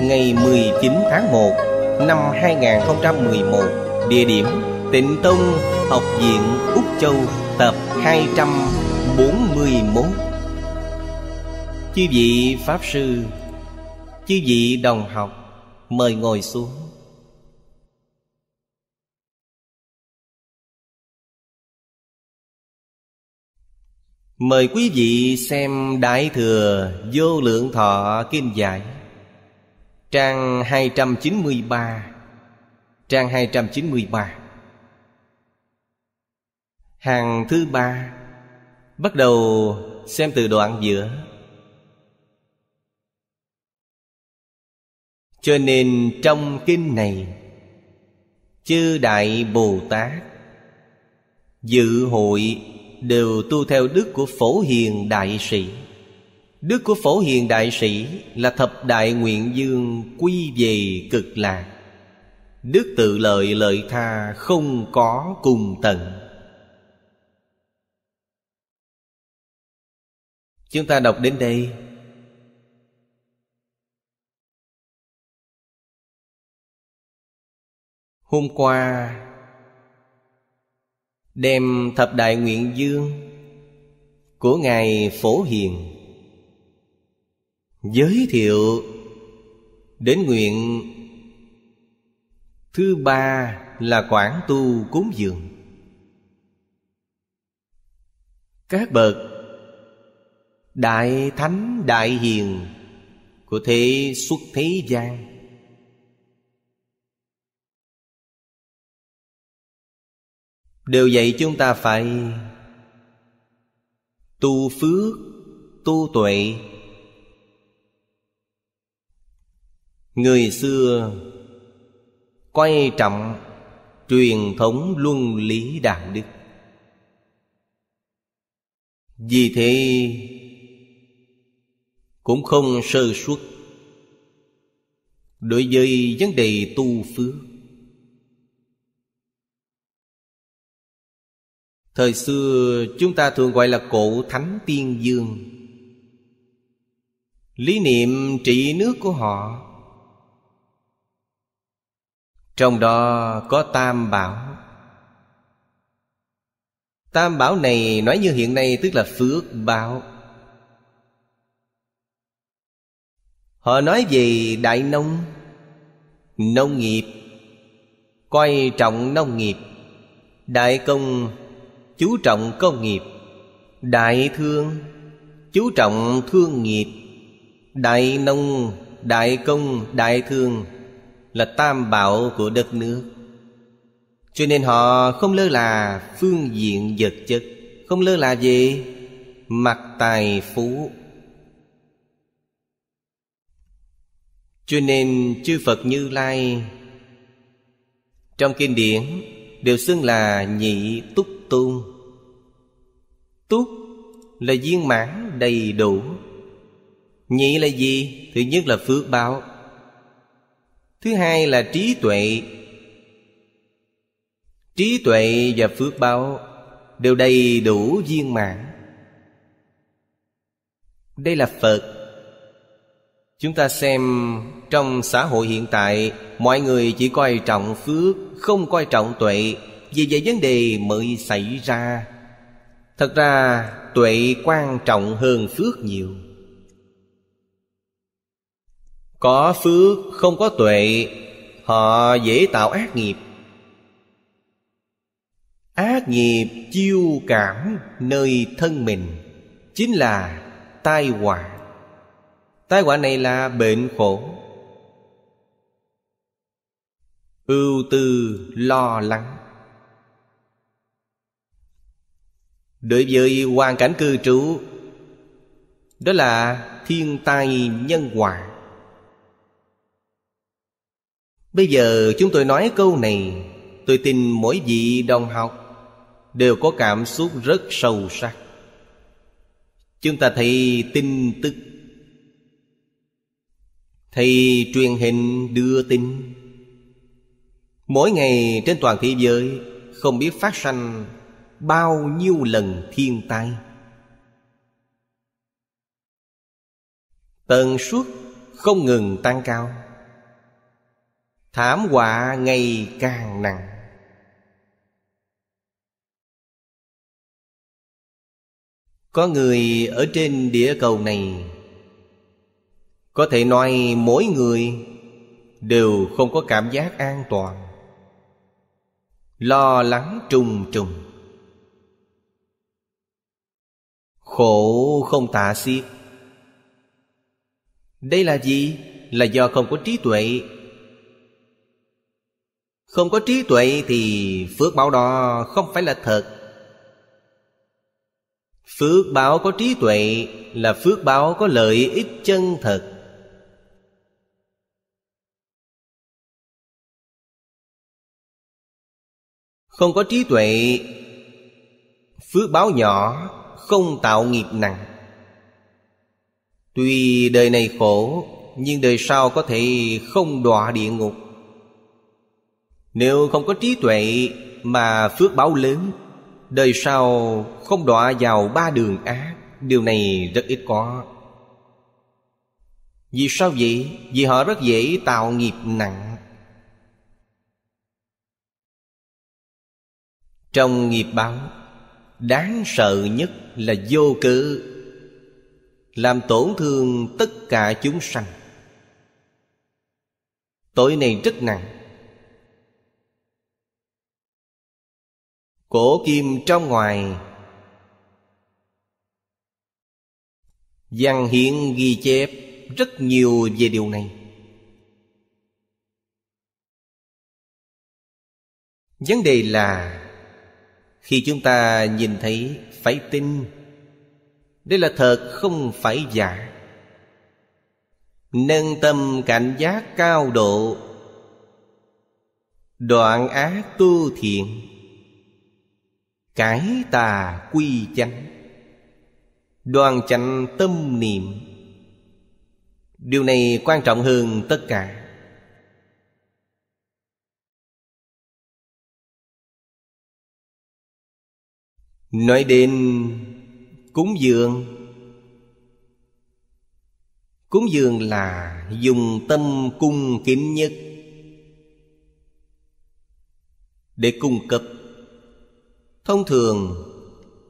ngày 19 tháng 1 năm 2011 Địa điểm Tịnh Tông Học viện Úc Châu tập 241 Chư vị Pháp Sư Chư vị đồng học Mời ngồi xuống Mời quý vị xem Đại Thừa Vô Lượng Thọ Kim Giải Trang 293 Trang 293 Hàng thứ ba Bắt đầu xem từ đoạn giữa Cho nên trong kinh này Chư Đại Bồ Tát Dự hội đều tu theo đức của Phổ Hiền Đại Sĩ Đức của Phổ Hiền Đại Sĩ là thập đại nguyện dương quy về cực lạc Đức tự lợi lợi tha không có cùng tận Chúng ta đọc đến đây Hôm qua Đem thập đại nguyện dương Của Ngài Phổ Hiền giới thiệu đến nguyện thứ ba là quản tu cúng dường các bậc đại thánh đại hiền của thế xuất thế gian đều dạy chúng ta phải tu phước tu tuệ Người xưa Quay trọng Truyền thống luân lý đạo đức Vì thế Cũng không sơ suất Đối với vấn đề tu phước Thời xưa chúng ta thường gọi là cổ thánh tiên dương Lý niệm trị nước của họ trong đó có tam bảo Tam bảo này nói như hiện nay tức là phước báo Họ nói về đại nông Nông nghiệp Coi trọng nông nghiệp Đại công Chú trọng công nghiệp Đại thương Chú trọng thương nghiệp Đại nông Đại công Đại thương là tam bảo của đất nước cho nên họ không lơ là phương diện vật chất không lơ là gì mặt tài phú cho nên chư phật như lai trong kinh điển đều xưng là nhị túc tôn túc là viên mãn đầy đủ nhị là gì thứ nhất là phước báo thứ hai là trí tuệ trí tuệ và phước báo đều đầy đủ viên mãn đây là phật chúng ta xem trong xã hội hiện tại mọi người chỉ coi trọng phước không coi trọng tuệ vì vậy vấn đề mới xảy ra thật ra tuệ quan trọng hơn phước nhiều có phước không có tuệ Họ dễ tạo ác nghiệp Ác nghiệp chiêu cảm nơi thân mình Chính là tai họa Tai họa này là bệnh khổ Ưu tư lo lắng Đối với hoàn cảnh cư trú Đó là thiên tai nhân họa Bây giờ chúng tôi nói câu này Tôi tin mỗi vị đồng học Đều có cảm xúc rất sâu sắc Chúng ta thấy tin tức Thì truyền hình đưa tin Mỗi ngày trên toàn thế giới Không biết phát sanh Bao nhiêu lần thiên tai Tần suất không ngừng tăng cao thảm họa ngày càng nặng có người ở trên địa cầu này có thể nói mỗi người đều không có cảm giác an toàn lo lắng trùng trùng khổ không tả xiết đây là gì là do không có trí tuệ không có trí tuệ thì phước báo đó không phải là thật Phước báo có trí tuệ là phước báo có lợi ích chân thật Không có trí tuệ Phước báo nhỏ không tạo nghiệp nặng Tuy đời này khổ Nhưng đời sau có thể không đọa địa ngục nếu không có trí tuệ mà phước báo lớn Đời sau không đọa vào ba đường ác Điều này rất ít có Vì sao vậy? Vì họ rất dễ tạo nghiệp nặng Trong nghiệp báo Đáng sợ nhất là vô cớ Làm tổn thương tất cả chúng sanh Tội này rất nặng Cổ kim trong ngoài Văn hiện ghi chép rất nhiều về điều này Vấn đề là Khi chúng ta nhìn thấy phải tin Đây là thật không phải giả Nâng tâm cảnh giác cao độ Đoạn ác tu thiện cải tà quy chánh Đoàn chánh tâm niệm Điều này quan trọng hơn tất cả Nói đến cúng dường Cúng dường là dùng tâm cung kính nhất Để cung cấp Thông thường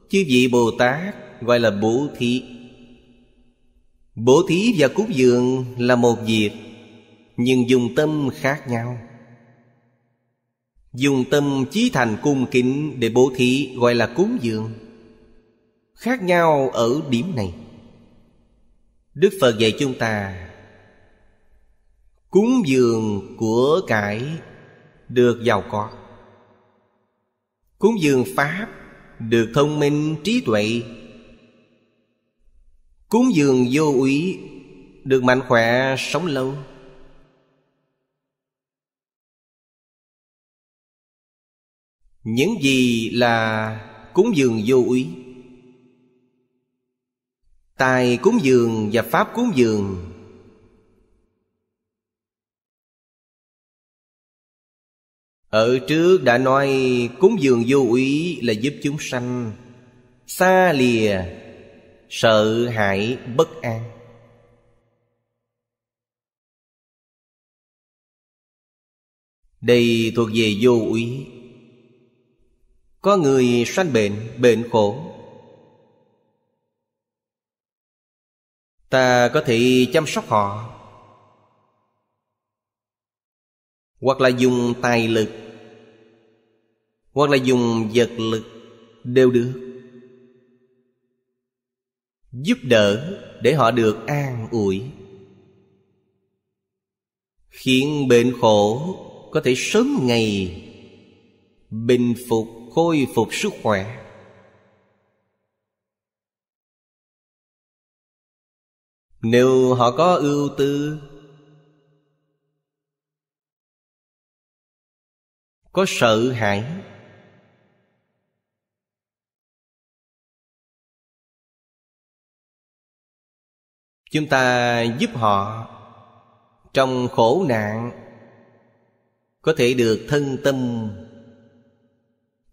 Chư vị Bồ Tát gọi là bố thí Bố thí và cúng dường là một việc Nhưng dùng tâm khác nhau Dùng tâm chí thành cung kính để bố thí gọi là cúng dường Khác nhau ở điểm này Đức Phật dạy chúng ta Cúng dường của cải được giàu có cúng dường pháp được thông minh trí tuệ cúng dường vô úy được mạnh khỏe sống lâu những gì là cúng dường vô úy tài cúng dường và pháp cúng dường Ở trước đã nói cúng dường vô ý là giúp chúng sanh Xa lìa sợ hãi bất an Đây thuộc về vô úy Có người sanh bệnh, bệnh khổ Ta có thể chăm sóc họ Hoặc là dùng tài lực hoặc là dùng vật lực đều được giúp đỡ để họ được an ủi khiến bệnh khổ có thể sớm ngày bình phục khôi phục sức khỏe nếu họ có ưu tư có sợ hãi chúng ta giúp họ trong khổ nạn có thể được thân tâm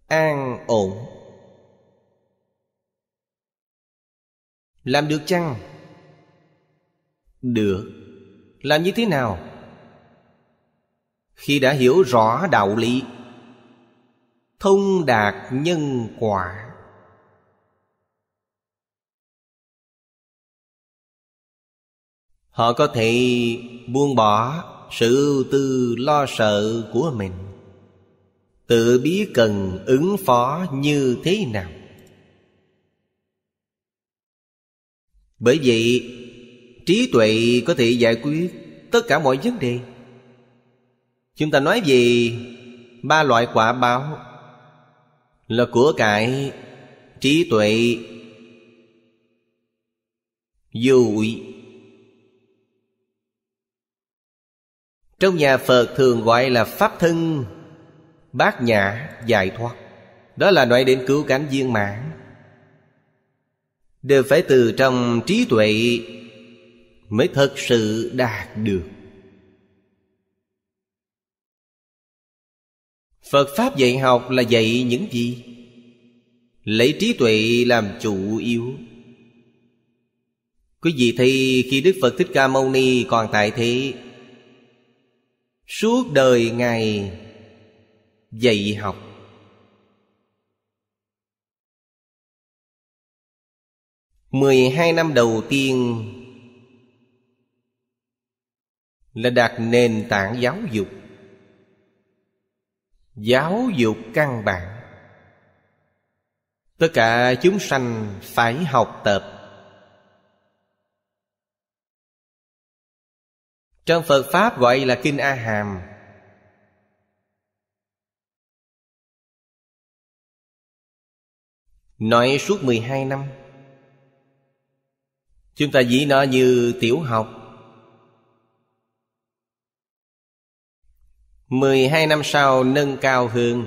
an ổn làm được chăng được làm như thế nào khi đã hiểu rõ đạo lý thông đạt nhân quả Họ có thể buông bỏ sự tư lo sợ của mình Tự biết cần ứng phó như thế nào Bởi vậy trí tuệ có thể giải quyết tất cả mọi vấn đề Chúng ta nói về ba loại quả báo Là của cải, trí tuệ, vô trong nhà phật thường gọi là pháp thân bát nhã giải thoát đó là nói đến cứu cánh viên mãn đều phải từ trong trí tuệ mới thật sự đạt được phật pháp dạy học là dạy những gì lấy trí tuệ làm chủ yếu quý vị thấy khi đức phật thích ca mâu ni còn tại thế suốt đời ngày dạy học mười hai năm đầu tiên là đặt nền tảng giáo dục giáo dục căn bản tất cả chúng sanh phải học tập Trong Phật Pháp gọi là Kinh A Hàm Nói suốt 12 năm Chúng ta dĩ nó như tiểu học 12 năm sau nâng cao hơn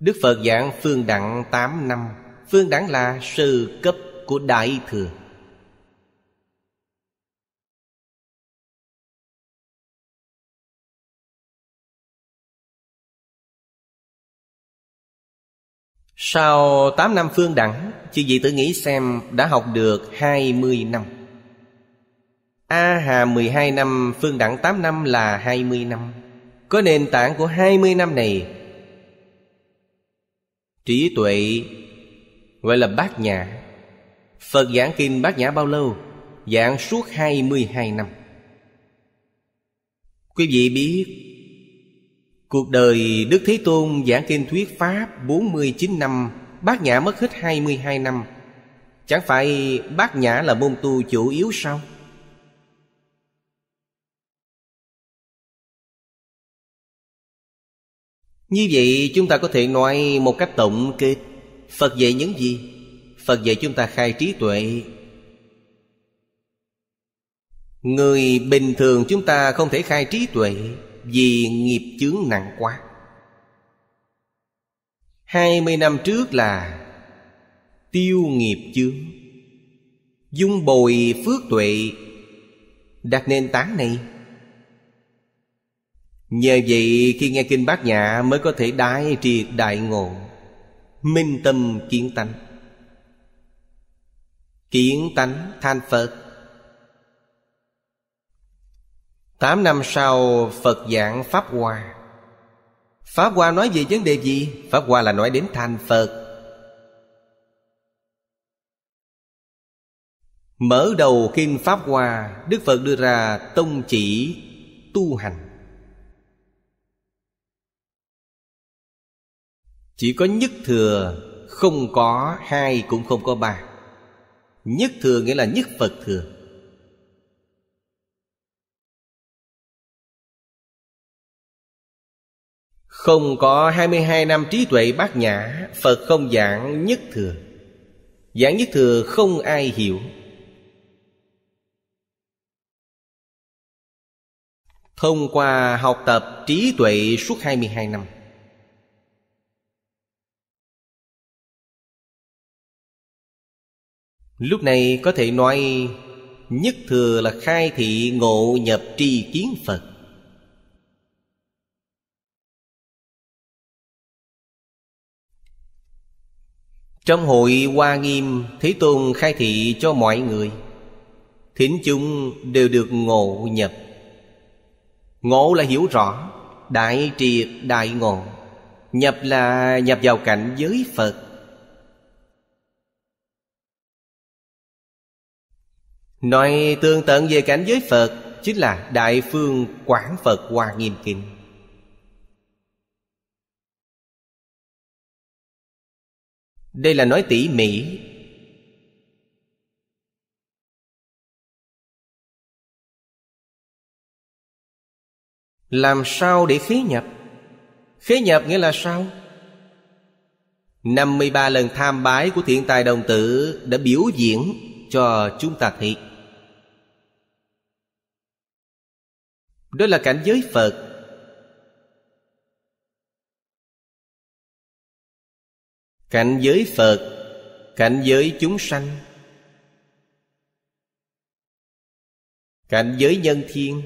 Đức Phật giảng phương đẳng 8 năm Phương đẳng là sư cấp của Đại Thừa Sau 8 năm phương đẳng Chư vị tự nghĩ xem đã học được 20 năm A Hà 12 năm Phương đẳng 8 năm là 20 năm Có nền tảng của 20 năm này Trí tuệ Gọi là bát nhã Phật giảng kinh bát nhã bao lâu? Giảng suốt 22 năm Quý vị biết Cuộc đời Đức Thế Tôn giảng kinh thuyết Pháp 49 năm Bát Nhã mất hết 22 năm Chẳng phải Bát Nhã là môn tu chủ yếu sao? Như vậy chúng ta có thể nói một cách tổng kết Phật dạy những gì? Phật dạy chúng ta khai trí tuệ Người bình thường chúng ta không thể khai trí tuệ vì nghiệp chướng nặng quá hai mươi năm trước là tiêu nghiệp chướng dung bồi phước tuệ đặt nền tảng này nhờ vậy khi nghe kinh bát nhã mới có thể đại triệt đại ngộ minh tâm kiến tánh kiến tánh than phật Tám năm sau Phật giảng Pháp Hoa Pháp Hoa nói về vấn đề gì? Pháp Hoa là nói đến thành Phật Mở đầu Kinh Pháp Hoa Đức Phật đưa ra tông chỉ tu hành Chỉ có nhất thừa Không có hai cũng không có ba Nhất thừa nghĩa là nhất Phật thừa Không có 22 năm trí tuệ bát nhã Phật không giảng nhất thừa Giảng nhất thừa không ai hiểu Thông qua học tập trí tuệ suốt 22 năm Lúc này có thể nói Nhất thừa là khai thị ngộ nhập tri kiến Phật Trong hội Hoa Nghiêm Thế Tôn khai thị cho mọi người Thiện chúng đều được ngộ nhập Ngộ là hiểu rõ Đại triệt đại ngộ Nhập là nhập vào cảnh giới Phật Nói tương tận về cảnh giới Phật Chính là Đại Phương Quảng Phật Hoa Nghiêm Kinh đây là nói tỉ mỉ làm sao để khế nhập khế nhập nghĩa là sao năm mươi ba lần tham bái của thiện tài đồng tử đã biểu diễn cho chúng ta thấy. Đó là cảnh giới Phật cảnh giới phật cảnh giới chúng sanh cảnh giới nhân thiên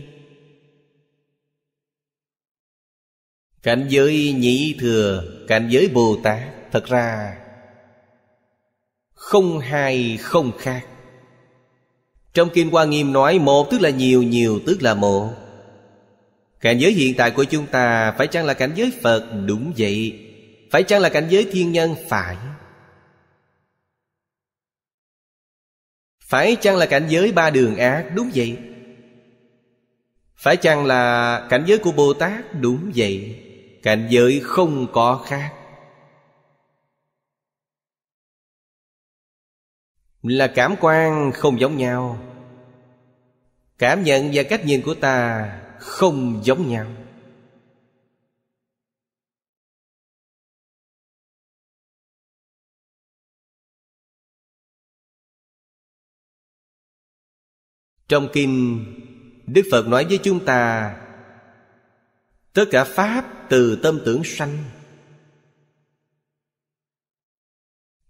cảnh giới nhị thừa cảnh giới bồ tát thật ra không hai không khác trong kinh hoa nghiêm nói một tức là nhiều nhiều tức là một cảnh giới hiện tại của chúng ta phải chăng là cảnh giới phật đúng vậy phải chăng là cảnh giới thiên nhân? Phải Phải chăng là cảnh giới ba đường ác? Đúng vậy Phải chăng là cảnh giới của Bồ Tát? Đúng vậy Cảnh giới không có khác Là cảm quan không giống nhau Cảm nhận và cách nhìn của ta không giống nhau trong kinh đức phật nói với chúng ta tất cả pháp từ tâm tưởng sanh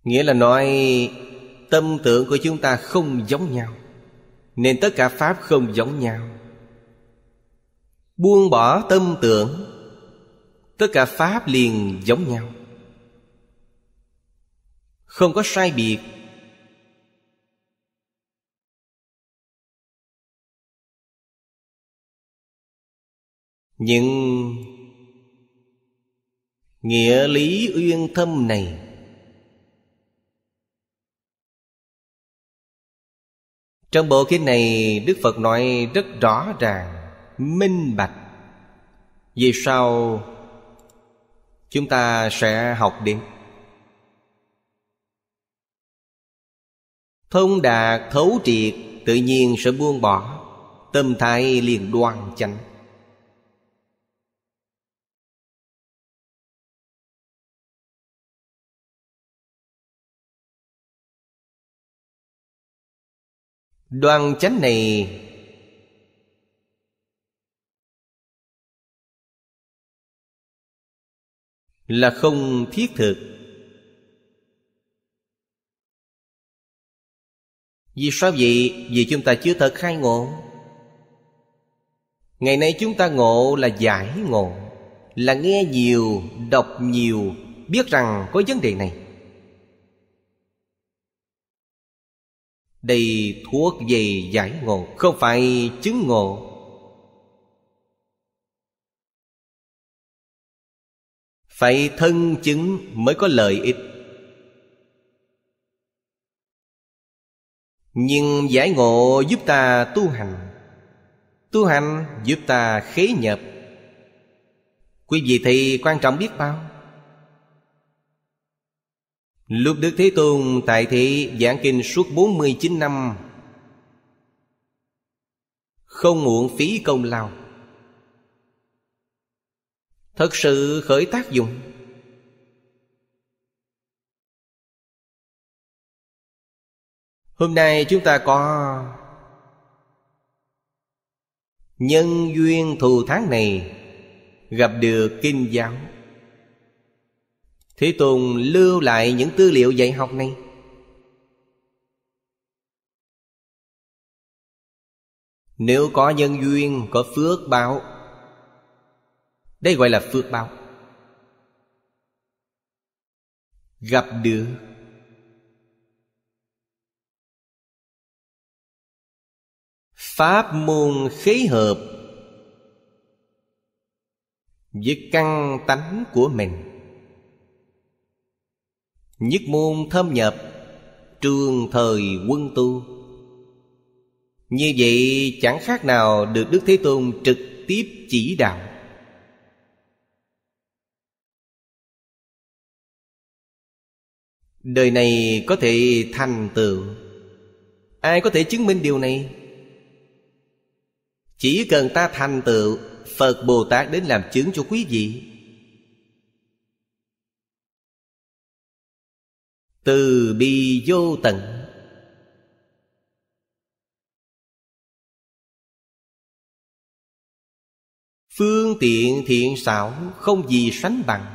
nghĩa là nói tâm tưởng của chúng ta không giống nhau nên tất cả pháp không giống nhau buông bỏ tâm tưởng tất cả pháp liền giống nhau không có sai biệt nhưng nghĩa lý uyên thâm này trong bộ kinh này đức phật nói rất rõ ràng minh bạch vì sao chúng ta sẽ học đến thông đạt thấu triệt tự nhiên sẽ buông bỏ tâm thái liền đoan chánh đoàn chánh này là không thiết thực vì sao vậy vì chúng ta chưa thật khai ngộ ngày nay chúng ta ngộ là giải ngộ là nghe nhiều đọc nhiều biết rằng có vấn đề này Đây thuốc về giải ngộ Không phải chứng ngộ Phải thân chứng mới có lợi ích Nhưng giải ngộ giúp ta tu hành Tu hành giúp ta khế nhập Quý vị thì quan trọng biết bao Lúc Đức Thế Tôn tại thị giảng kinh suốt 49 năm Không muộn phí công lao Thật sự khởi tác dụng Hôm nay chúng ta có Nhân duyên thù tháng này Gặp được kinh giáo Thế Tôn lưu lại những tư liệu dạy học này Nếu có nhân duyên, có phước báo Đây gọi là phước báo Gặp được Pháp môn khế hợp Với căn tánh của mình Nhất môn thâm nhập Trường thời quân tu Như vậy chẳng khác nào được Đức Thế Tôn trực tiếp chỉ đạo Đời này có thể thành tựu Ai có thể chứng minh điều này? Chỉ cần ta thành tựu Phật Bồ Tát đến làm chứng cho quý vị từ bi vô tận phương tiện thiện xảo không gì sánh bằng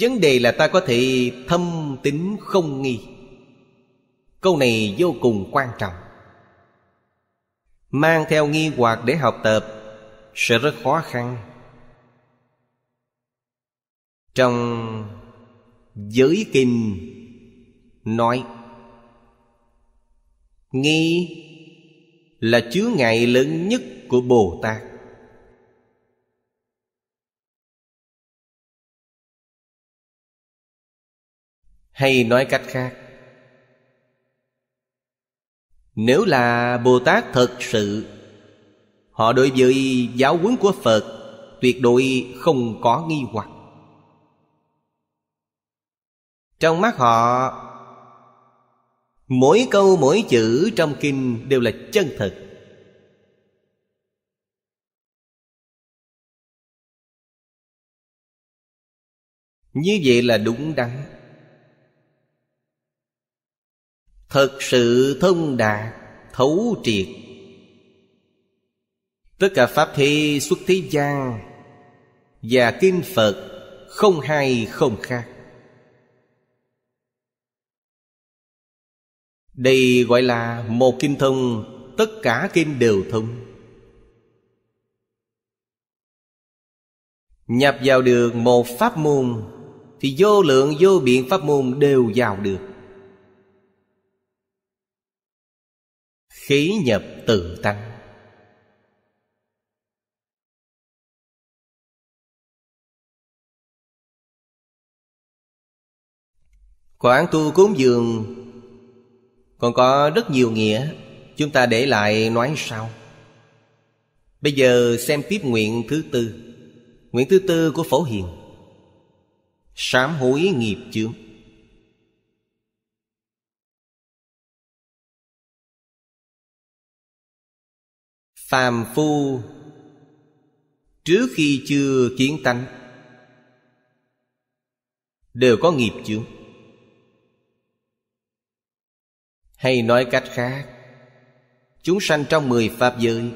Vấn đề là ta có thể thâm tính không nghi Câu này vô cùng quan trọng Mang theo nghi hoặc để học tập Sẽ rất khó khăn trong giới kinh nói nghi là chứa ngại lớn nhất của bồ tát hay nói cách khác nếu là bồ tát thật sự họ đối với giáo huấn của phật tuyệt đối không có nghi hoặc trong mắt họ mỗi câu mỗi chữ trong kinh đều là chân thật như vậy là đúng đắn thật sự thông đạt thấu triệt tất cả pháp thi xuất thế gian và kinh phật không hay không khác Đây gọi là một kinh thông Tất cả kinh đều thông Nhập vào được một pháp môn Thì vô lượng vô biện pháp môn đều vào được Khí nhập tự tăng Quảng tu cúng dường còn có rất nhiều nghĩa Chúng ta để lại nói sau Bây giờ xem tiếp nguyện thứ tư Nguyện thứ tư của Phổ Hiền Sám hối nghiệp chướng Phàm phu Trước khi chưa kiến tánh Đều có nghiệp chướng hay nói cách khác chúng sanh trong mười pháp giới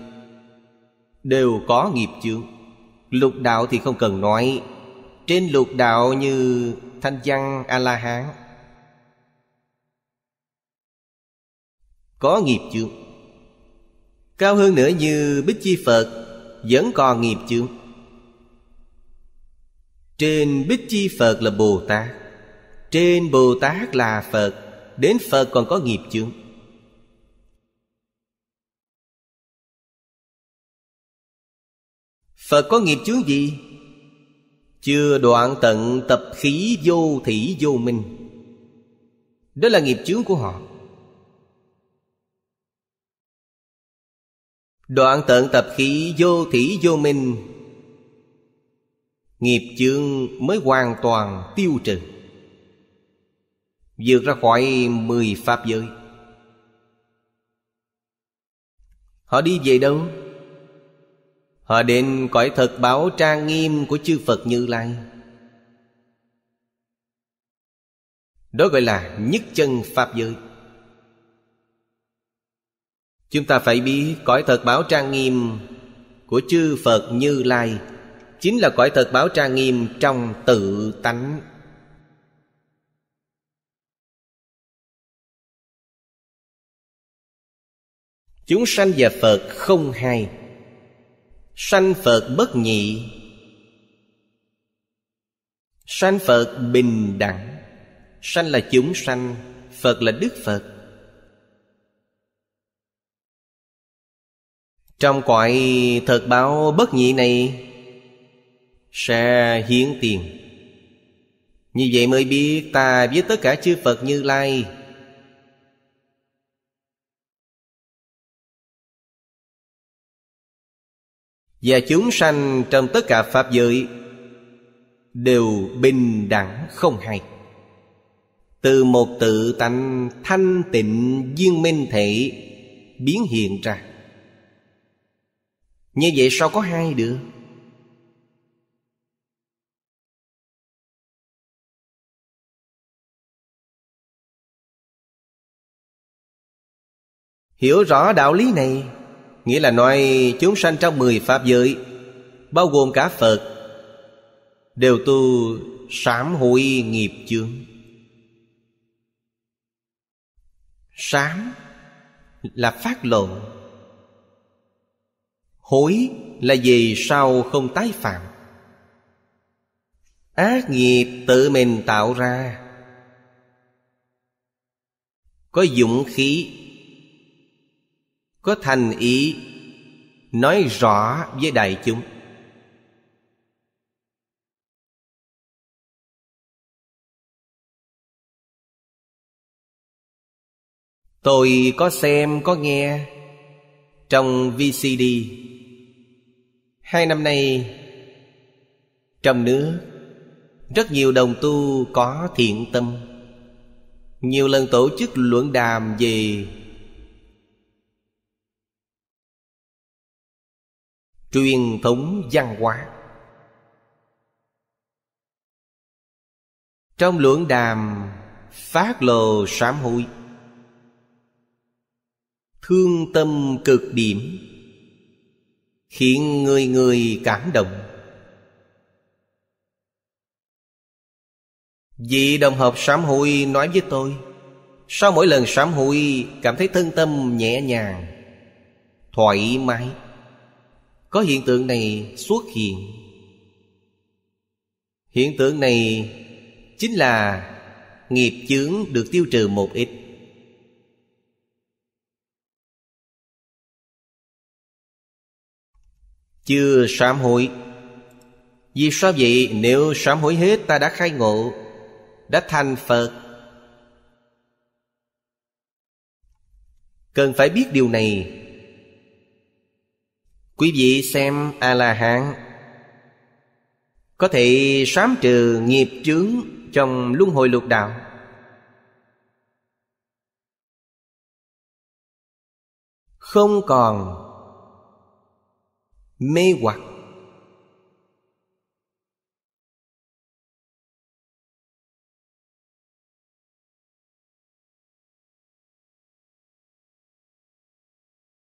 đều có nghiệp chướng lục đạo thì không cần nói trên lục đạo như thanh văn a la hán có nghiệp chướng cao hơn nữa như bích chi phật vẫn còn nghiệp chướng trên bích chi phật là bồ tát trên bồ tát là phật Đến Phật còn có nghiệp chướng Phật có nghiệp chướng gì? Chưa đoạn tận tập khí vô thủy vô minh Đó là nghiệp chướng của họ Đoạn tận tập khí vô thủy vô minh Nghiệp chướng mới hoàn toàn tiêu trừ vượt ra khỏi mười pháp giới họ đi về đâu họ đến cõi thật báo trang nghiêm của chư phật như lai đó gọi là nhất chân pháp giới chúng ta phải biết cõi thật báo trang nghiêm của chư phật như lai chính là cõi thật báo trang nghiêm trong tự tánh Chúng sanh và Phật không hai Sanh Phật bất nhị Sanh Phật bình đẳng Sanh là chúng sanh Phật là Đức Phật Trong cõi thật báo bất nhị này Sẽ hiến tiền Như vậy mới biết ta với tất cả chư Phật như Lai và chúng sanh trong tất cả pháp giới đều bình đẳng không hay từ một tự tánh thanh tịnh viên minh thể biến hiện ra như vậy sao có hai được hiểu rõ đạo lý này Nghĩa là nói chúng sanh trong mười pháp giới Bao gồm cả Phật Đều tu sám hối nghiệp chướng Sám là phát lộn Hối là về sau không tái phạm Ác nghiệp tự mình tạo ra Có dũng khí có thành ý nói rõ với đại chúng tôi có xem có nghe trong vcd hai năm nay trong nước rất nhiều đồng tu có thiện tâm nhiều lần tổ chức luận đàm về truyền thống văn hóa trong luận đàm phát lồ sám hối thương tâm cực điểm khiến người người cảm động vị đồng học sám hối nói với tôi sau mỗi lần sám hối cảm thấy thân tâm nhẹ nhàng thoải mái có hiện tượng này xuất hiện hiện tượng này chính là nghiệp chướng được tiêu trừ một ít chưa sám hối vì sao vậy nếu sám hối hết ta đã khai ngộ đã thành phật cần phải biết điều này Quý vị xem A-la-hán Có thể sám trừ nghiệp chướng trong luân hồi lục đạo Không còn mê hoặc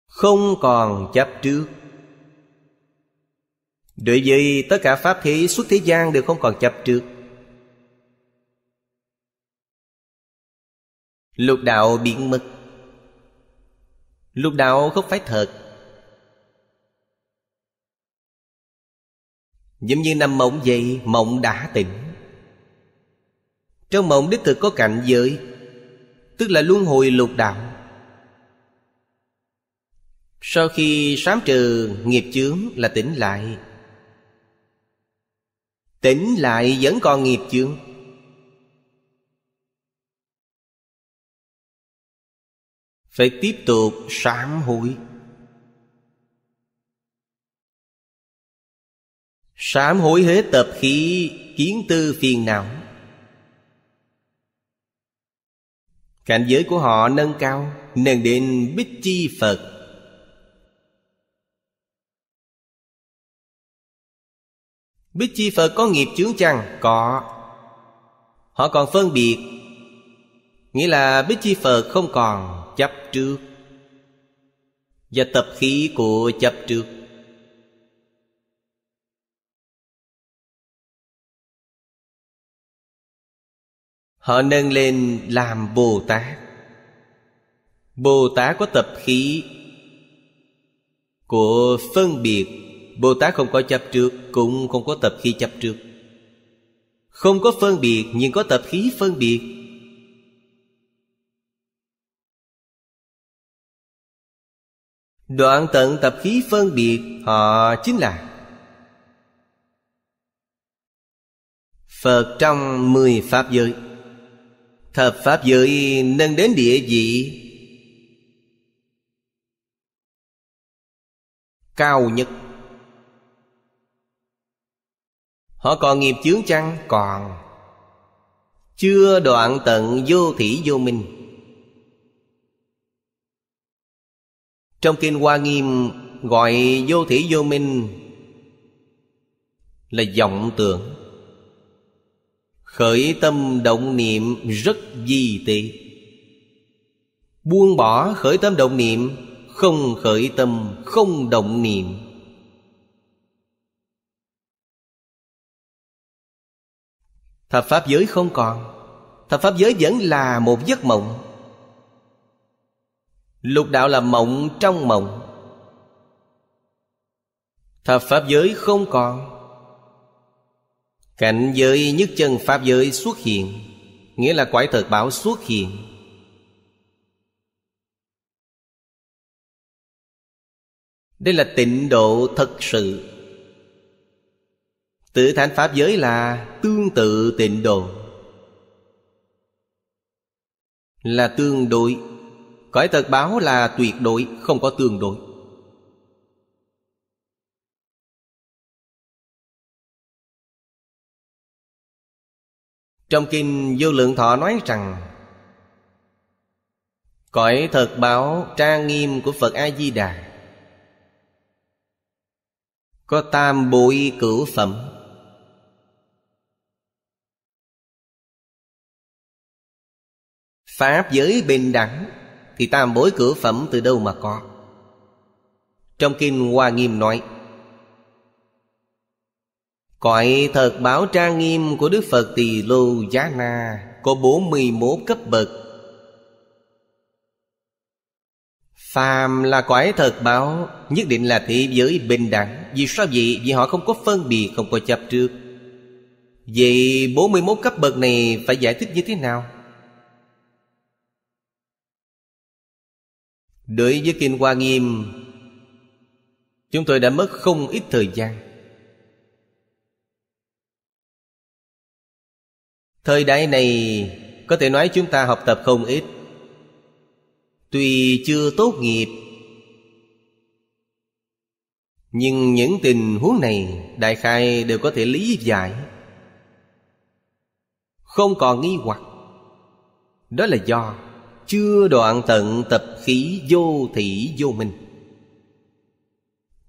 không còn chấp trước Đối với tất cả pháp thế suốt thế gian đều không còn chấp trước Lục đạo biến mất Lục đạo không phải thật Giống như nằm mộng dậy Mộng đã tỉnh Trong mộng đích thực có cảnh giới Tức là luân hồi lục đạo Sau khi sám trừ Nghiệp chướng là tỉnh lại Tỉnh lại vẫn còn nghiệp chướng Phải tiếp tục sám hối Sám hối hết tập khí kiến tư phiền não Cảnh giới của họ nâng cao Nâng đến bích chi Phật Biết chi Phật có nghiệp chướng chăng? Có Họ còn phân biệt Nghĩa là Bích Chi Phật không còn chấp trước Và tập khí của chấp trước Họ nâng lên làm Bồ Tát Bồ Tát có tập khí Của phân biệt Bồ Tát không có chấp trước Cũng không có tập khí chấp trước Không có phân biệt Nhưng có tập khí phân biệt Đoạn tận tập khí phân biệt Họ chính là Phật trong mười Pháp giới Thập Pháp giới nâng đến địa vị Cao nhất Họ còn nghiệp chướng chăng? Còn Chưa đoạn tận vô thủy vô minh Trong Kinh Hoa Nghiêm gọi vô thủy vô minh là vọng tưởng Khởi tâm động niệm rất di tị Buông bỏ khởi tâm động niệm Không khởi tâm không động niệm Thập Pháp giới không còn Thập Pháp giới vẫn là một giấc mộng Lục đạo là mộng trong mộng Thập Pháp giới không còn Cảnh giới nhất chân Pháp giới xuất hiện Nghĩa là quải thật bảo xuất hiện Đây là tịnh độ thật sự Tự thánh Pháp giới là tương tự tịnh độ Là tương đối Cõi thật báo là tuyệt đối Không có tương đối Trong kinh Vô Lượng Thọ nói rằng Cõi thật báo trang nghiêm của Phật A-di-đà Có tam bội cửu phẩm Pháp giới bình đẳng Thì tam bối cửa phẩm từ đâu mà có Trong Kinh Hoa Nghiêm nói Cõi thật báo trang nghiêm của Đức Phật Tỳ Lô Giá Na Có bốn mươi 41 cấp bậc Phàm là cõi thật báo Nhất định là thế giới bình đẳng Vì sao vậy? Vì họ không có phân biệt Không có chấp trước Vậy 41 cấp bậc này phải giải thích như thế nào? Đối với Kinh Hoa Nghiêm Chúng tôi đã mất không ít thời gian Thời đại này có thể nói chúng ta học tập không ít Tuy chưa tốt nghiệp Nhưng những tình huống này Đại khai đều có thể lý giải Không còn nghi hoặc Đó là do Chưa đoạn tận tập khí vô thị vô minh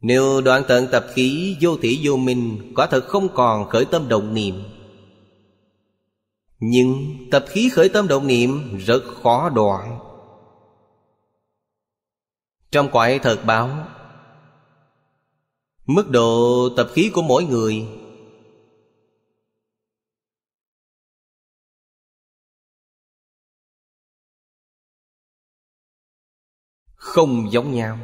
Nếu đoạn tận tập khí vô thị vô minh Quả thật không còn khởi tâm động niệm Nhưng tập khí khởi tâm động niệm rất khó đoạn Trong quại thật báo Mức độ tập khí của mỗi người không giống nhau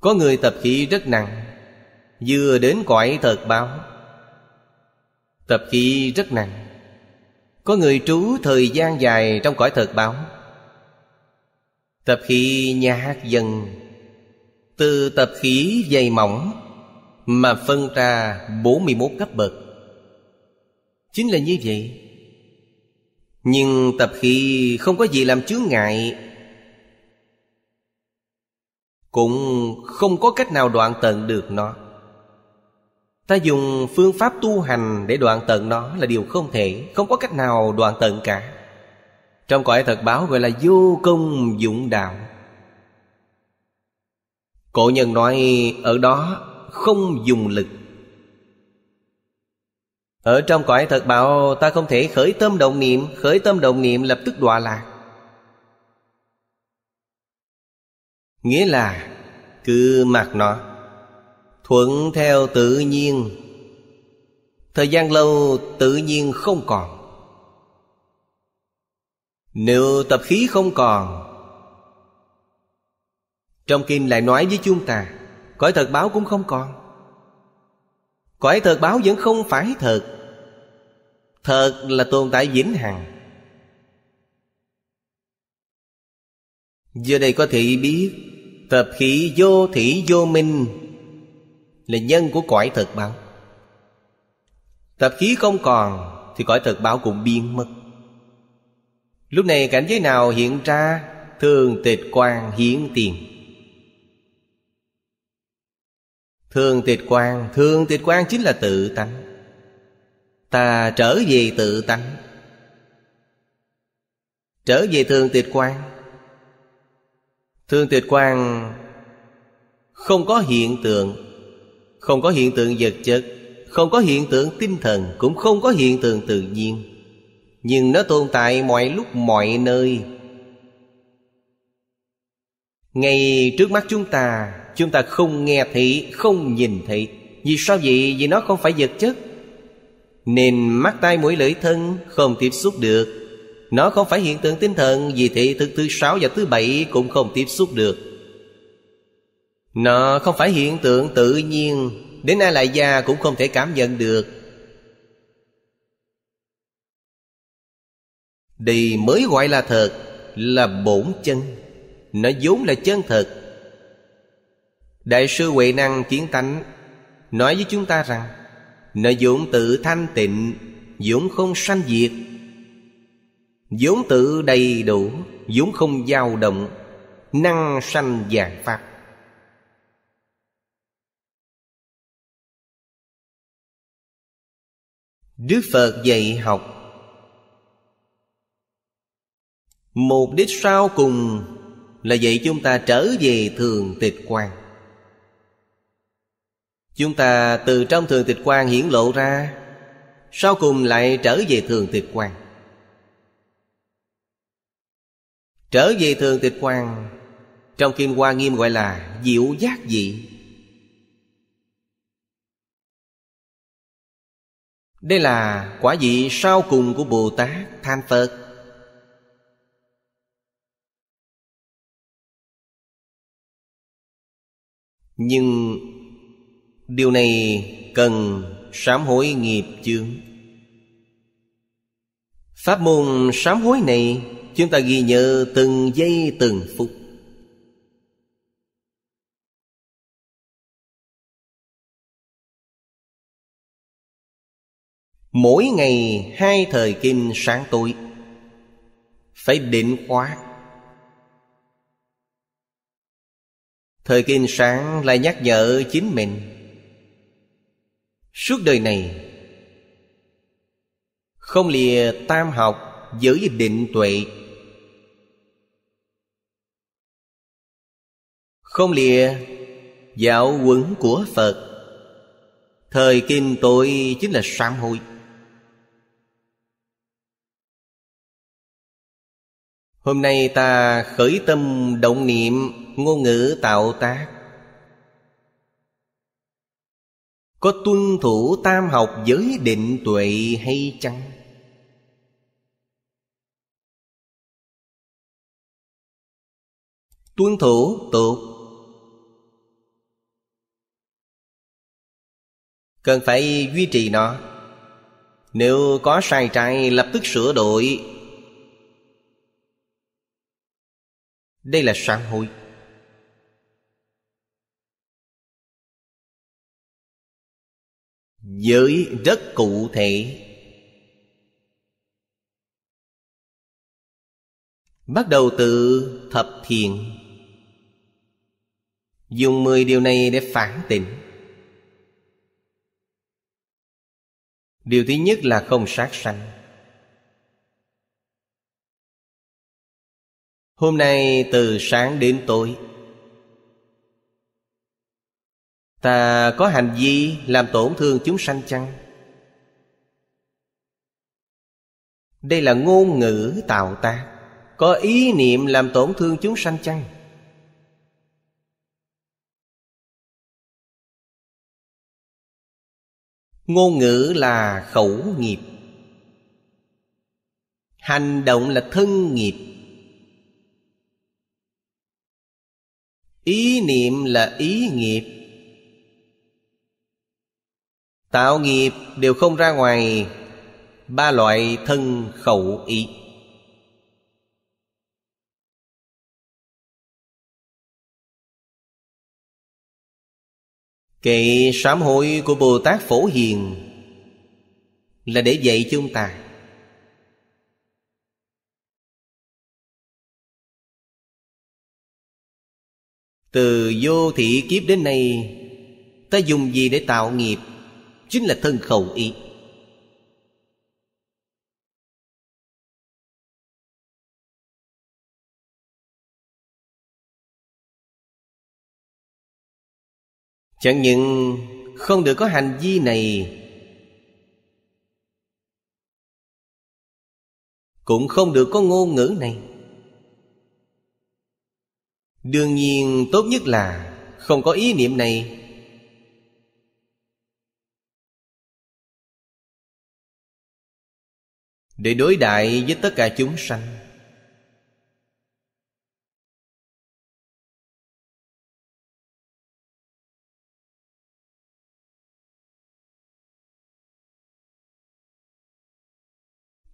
có người tập khí rất nặng vừa đến cõi thật báo tập khí rất nặng có người trú thời gian dài trong cõi thật báo tập khí nhạt dần từ tập khí dày mỏng mà phân ra 41 cấp bậc chính là như vậy nhưng tập khí không có gì làm chướng ngại cũng không có cách nào đoạn tận được nó ta dùng phương pháp tu hành để đoạn tận nó là điều không thể không có cách nào đoạn tận cả trong cõi thật báo gọi là vô công dụng đạo cổ nhân nói ở đó không dùng lực ở trong cõi thật bảo ta không thể khởi tâm động niệm khởi tâm động niệm lập tức đọa lạc nghĩa là cứ mặc nó thuận theo tự nhiên thời gian lâu tự nhiên không còn nếu tập khí không còn Trong kinh lại nói với chúng ta Cõi thật báo cũng không còn Cõi thật báo vẫn không phải thật Thật là tồn tại vĩnh hằng Giờ đây có thể biết Tập khí vô thủy vô minh Là nhân của cõi thực báo Tập khí không còn Thì cõi thực báo cũng biến mất Lúc này cảnh giới nào hiện ra Thường tịch quang hiển tiền Thường tịch quang Thường tịch quang chính là tự tánh Ta trở về tự tánh Trở về thường tịch quang Thương tịch quan không có hiện tượng Không có hiện tượng vật chất Không có hiện tượng tinh thần Cũng không có hiện tượng tự nhiên Nhưng nó tồn tại mọi lúc mọi nơi Ngay trước mắt chúng ta Chúng ta không nghe thị Không nhìn thị Vì sao vậy? Vì nó không phải vật chất Nên mắt tai mũi lưỡi thân Không tiếp xúc được nó không phải hiện tượng tinh thần Vì thị thực thứ sáu và thứ bảy cũng không tiếp xúc được Nó không phải hiện tượng tự nhiên Đến ai lại già cũng không thể cảm nhận được Đây mới gọi là thật Là bổn chân Nó vốn là chân thật Đại sư Huệ Năng Kiến Tánh Nói với chúng ta rằng Nó vốn tự thanh tịnh vốn không sanh diệt vốn tự đầy đủ vốn không dao động năng sanh vàng pháp đức phật dạy học mục đích sau cùng là dạy chúng ta trở về thường tịch quan chúng ta từ trong thường tịch quan hiển lộ ra sau cùng lại trở về thường tịch quan Trở về thường tịch quan Trong Kim Hoa Nghiêm gọi là diệu giác dị Đây là quả vị sau cùng của Bồ Tát Than Phật Nhưng điều này cần sám hối nghiệp chướng Pháp môn sám hối này chúng ta ghi nhớ từng giây từng phút mỗi ngày hai thời kim sáng tối phải định khóa thời kim sáng lại nhắc nhở chính mình suốt đời này không lìa tam học giữ định tuệ Không lìa giáo huấn của Phật Thời kim tôi chính là sám hối Hôm nay ta khởi tâm động niệm Ngôn ngữ tạo tác Có tuân thủ tam học giới định tuệ hay chăng? Tuân thủ tốt cần phải duy trì nó nếu có sai trái lập tức sửa đổi đây là sám hối giới rất cụ thể bắt đầu từ thập thiện dùng mười điều này để phản tỉnh Điều thứ nhất là không sát sanh Hôm nay từ sáng đến tối Ta có hành vi làm tổn thương chúng sanh chăng? Đây là ngôn ngữ tạo tác Có ý niệm làm tổn thương chúng sanh chăng? ngôn ngữ là khẩu nghiệp hành động là thân nghiệp ý niệm là ý nghiệp tạo nghiệp đều không ra ngoài ba loại thân khẩu ý Kệ sám hối của Bồ Tát Phổ Hiền Là để dạy chúng ta Từ vô thị kiếp đến nay Ta dùng gì để tạo nghiệp Chính là thân khẩu ý chẳng những không được có hành vi này cũng không được có ngôn ngữ này đương nhiên tốt nhất là không có ý niệm này để đối đại với tất cả chúng sanh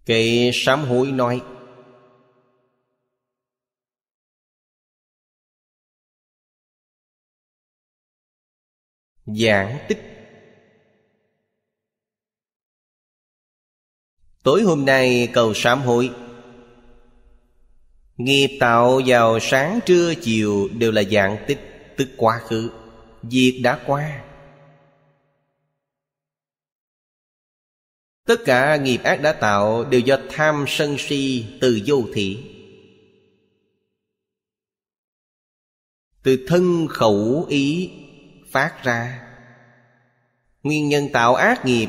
Kệ sám hối nói Giảng tích Tối hôm nay cầu sám hối Nghiệp tạo vào sáng trưa chiều đều là giảng tích tức quá khứ Việc đã qua tất cả nghiệp ác đã tạo đều do tham sân si từ vô thị từ thân khẩu ý phát ra nguyên nhân tạo ác nghiệp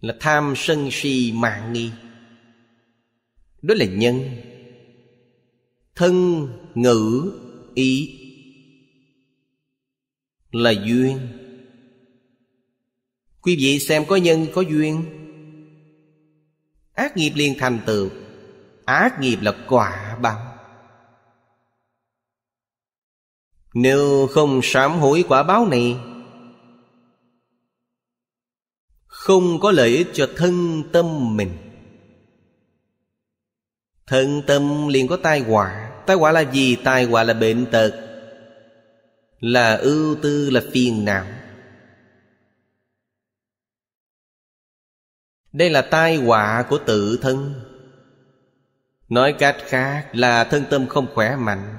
là tham sân si mạng nghi đó là nhân thân ngữ ý là duyên Quý vị xem có nhân có duyên Ác nghiệp liền thành tựu Ác nghiệp là quả báo Nếu không sám hối quả báo này Không có lợi ích cho thân tâm mình Thân tâm liền có tai họa Tai họa là gì? Tai họa là bệnh tật Là ưu tư, là phiền não đây là tai họa của tự thân nói cách khác là thân tâm không khỏe mạnh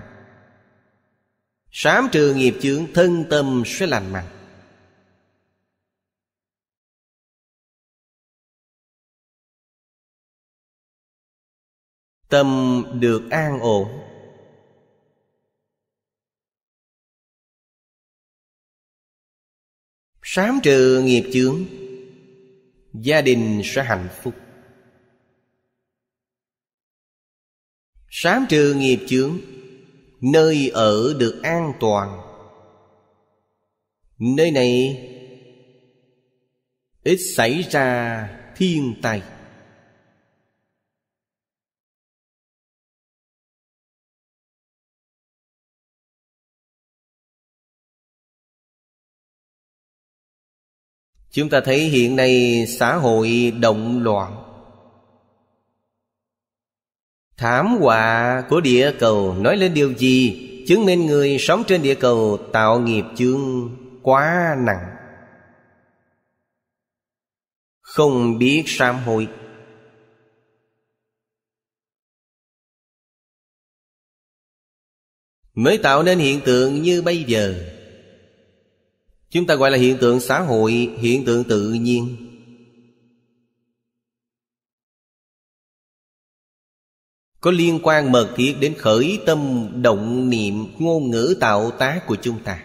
sám trừ nghiệp chướng thân tâm sẽ lành mạnh tâm được an ổn sám trừ nghiệp chướng gia đình sẽ hạnh phúc sám trừ nghiệp chướng nơi ở được an toàn nơi này ít xảy ra thiên tai chúng ta thấy hiện nay xã hội động loạn thảm họa của địa cầu nói lên điều gì chứng minh người sống trên địa cầu tạo nghiệp chướng quá nặng không biết sám hối mới tạo nên hiện tượng như bây giờ chúng ta gọi là hiện tượng xã hội hiện tượng tự nhiên có liên quan mật thiết đến khởi tâm động niệm ngôn ngữ tạo tác của chúng ta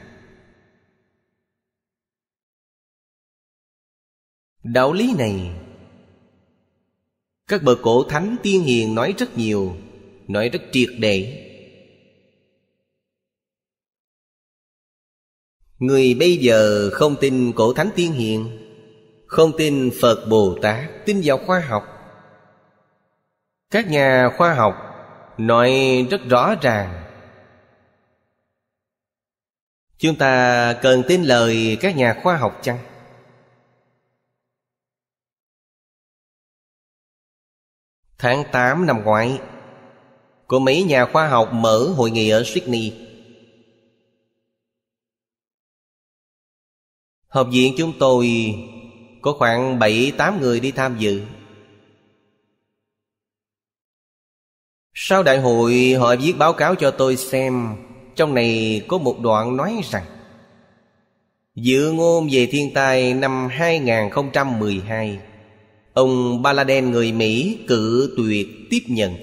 đạo lý này các bậc cổ thánh tiên hiền nói rất nhiều nói rất triệt để Người bây giờ không tin cổ thánh tiên hiền Không tin Phật Bồ Tát Tin vào khoa học Các nhà khoa học Nói rất rõ ràng Chúng ta cần tin lời các nhà khoa học chăng? Tháng 8 năm ngoái của mấy nhà khoa học mở hội nghị ở Sydney Học viện chúng tôi có khoảng 7-8 người đi tham dự Sau đại hội họ viết báo cáo cho tôi xem Trong này có một đoạn nói rằng Dự ngôn về thiên tai năm 2012 Ông Baladen người Mỹ cử tuyệt tiếp nhận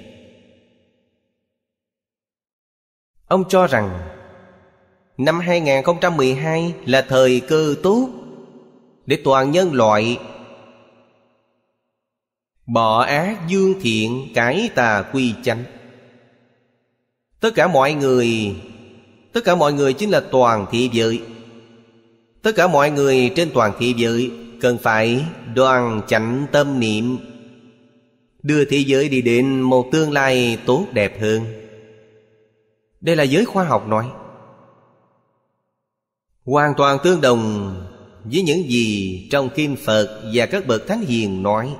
Ông cho rằng Năm 2012 là thời cơ tốt Để toàn nhân loại Bỏ ác dương thiện cải tà quy chánh Tất cả mọi người Tất cả mọi người chính là toàn thị giới Tất cả mọi người trên toàn thị giới Cần phải đoàn chánh tâm niệm Đưa thế giới đi đến một tương lai tốt đẹp hơn Đây là giới khoa học nói Hoàn toàn tương đồng với những gì trong Kinh Phật và các bậc Thánh Hiền nói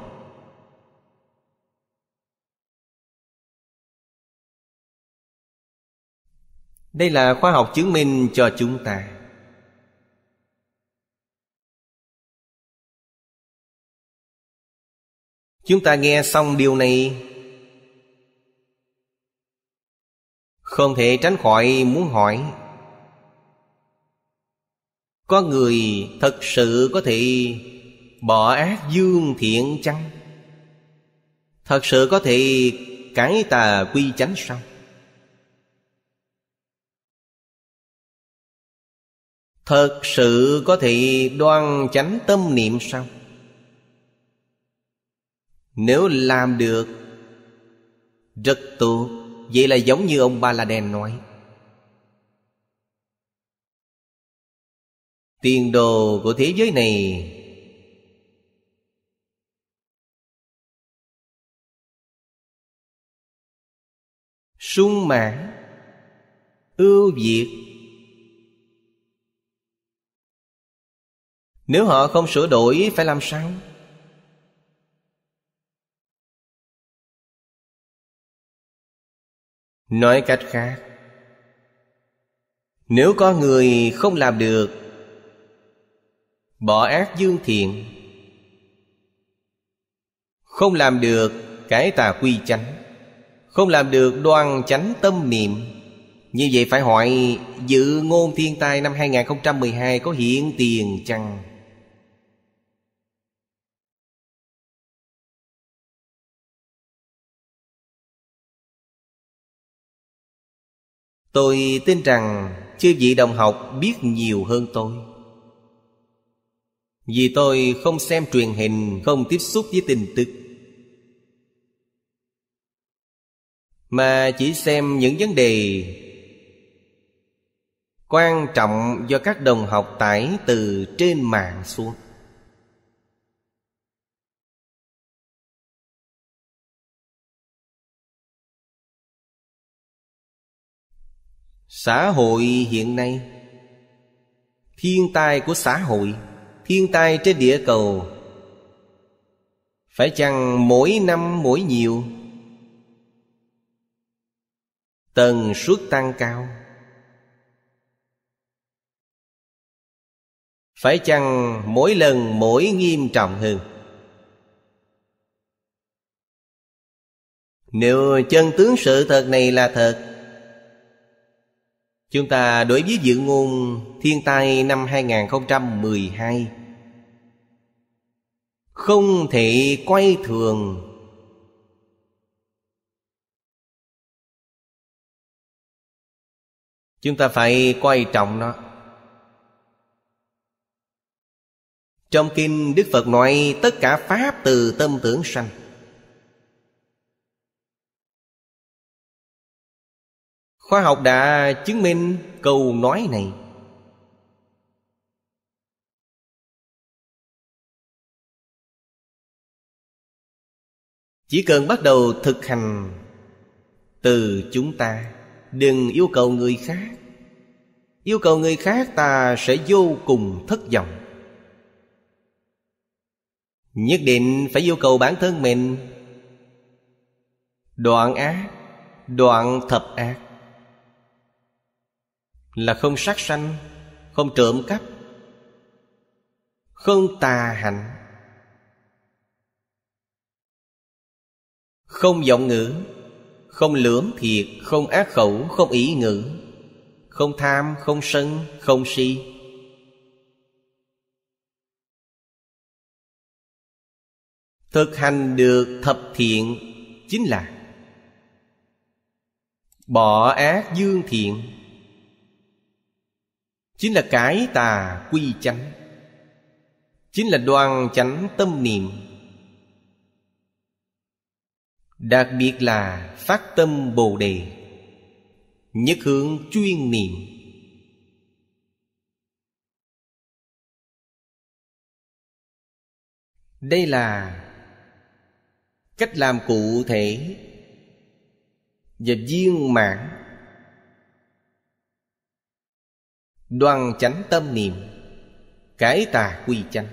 Đây là khoa học chứng minh cho chúng ta Chúng ta nghe xong điều này Không thể tránh khỏi muốn hỏi có người thật sự có thể bỏ ác dương thiện chăng? Thật sự có thể cải tà quy chánh sao? Thật sự có thể đoan chánh tâm niệm sao? Nếu làm được Rất tốt Vậy là giống như ông Ba La Đen nói tiền đồ của thế giới này sung mãn ưu việt nếu họ không sửa đổi phải làm sao nói cách khác nếu có người không làm được Bỏ ác dương thiện Không làm được cái tà quy chánh Không làm được đoan chánh tâm niệm Như vậy phải hỏi Dự ngôn thiên tai năm 2012 có hiện tiền chăng? Tôi tin rằng chư vị đồng học biết nhiều hơn tôi vì tôi không xem truyền hình Không tiếp xúc với tin tức Mà chỉ xem những vấn đề Quan trọng do các đồng học tải từ trên mạng xuống Xã hội hiện nay Thiên tai của xã hội thiên tai trên địa cầu phải chăng mỗi năm mỗi nhiều tần suất tăng cao phải chăng mỗi lần mỗi nghiêm trọng hơn nếu chân tướng sự thật này là thật Chúng ta đối với dự ngôn thiên tai năm 2012 Không thể quay thường Chúng ta phải quay trọng nó Trong kinh Đức Phật nói Tất cả Pháp từ tâm tưởng sanh khoa học đã chứng minh câu nói này chỉ cần bắt đầu thực hành từ chúng ta đừng yêu cầu người khác yêu cầu người khác ta sẽ vô cùng thất vọng nhất định phải yêu cầu bản thân mình đoạn ác đoạn thập ác là không sát sanh không trộm cắp không tà hạnh không vọng ngữ không lưỡng thiệt không ác khẩu không ý ngữ không tham không sân không si thực hành được thập thiện chính là bỏ ác dương thiện chính là cái tà quy chánh chính là đoan chánh tâm niệm đặc biệt là phát tâm bồ đề nhất hướng chuyên niệm đây là cách làm cụ thể và viên mãn Đoàn chánh tâm niệm Cái tà quy chánh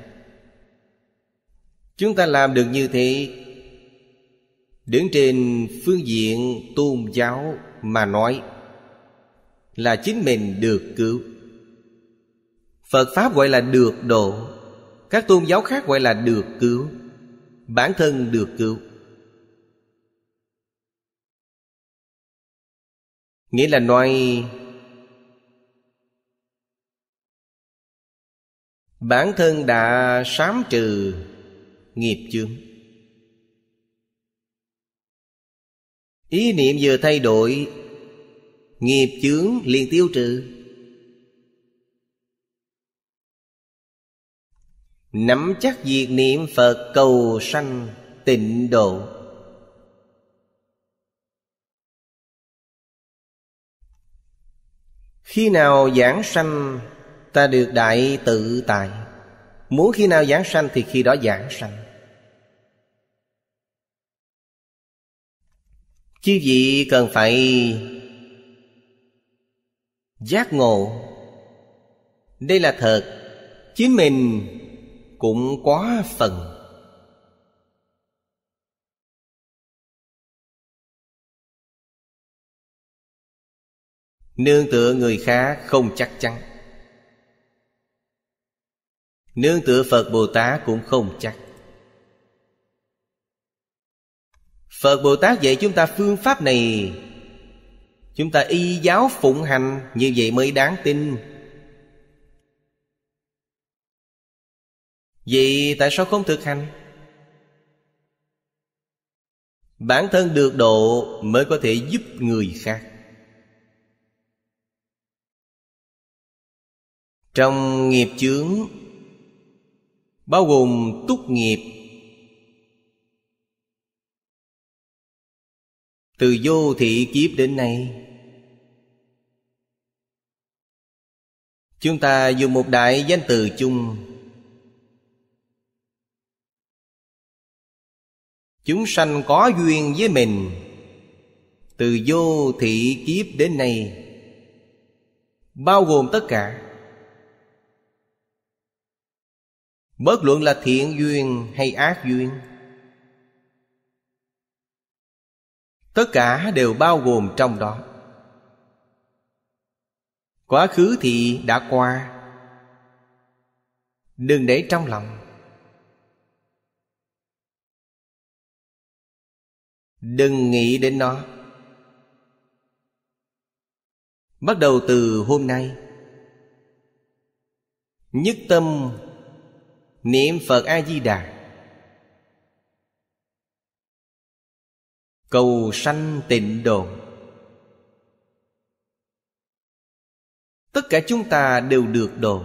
Chúng ta làm được như thế Đứng trên phương diện tôn giáo mà nói Là chính mình được cứu Phật Pháp gọi là được độ Các tôn giáo khác gọi là được cứu Bản thân được cứu Nghĩa là nói Bản thân đã sám trừ nghiệp chướng Ý niệm vừa thay đổi Nghiệp chướng liền tiêu trừ Nắm chắc việc niệm Phật cầu sanh tịnh độ Khi nào giảng sanh Ta được đại tự tại Muốn khi nào giảng sanh thì khi đó giảng sanh Chứ gì cần phải Giác ngộ Đây là thật Chính mình cũng quá phần Nương tựa người khác không chắc chắn Nương tựa Phật Bồ Tát cũng không chắc Phật Bồ Tát dạy chúng ta phương pháp này Chúng ta y giáo phụng hành Như vậy mới đáng tin Vậy tại sao không thực hành? Bản thân được độ mới có thể giúp người khác Trong nghiệp chướng bao gồm túc nghiệp từ vô thị kiếp đến nay chúng ta dùng một đại danh từ chung chúng sanh có duyên với mình từ vô thị kiếp đến nay bao gồm tất cả Bất luận là thiện duyên hay ác duyên Tất cả đều bao gồm trong đó Quá khứ thì đã qua Đừng để trong lòng Đừng nghĩ đến nó Bắt đầu từ hôm nay Nhất tâm Niệm Phật A-di-đà Cầu sanh tịnh độ Tất cả chúng ta đều được độ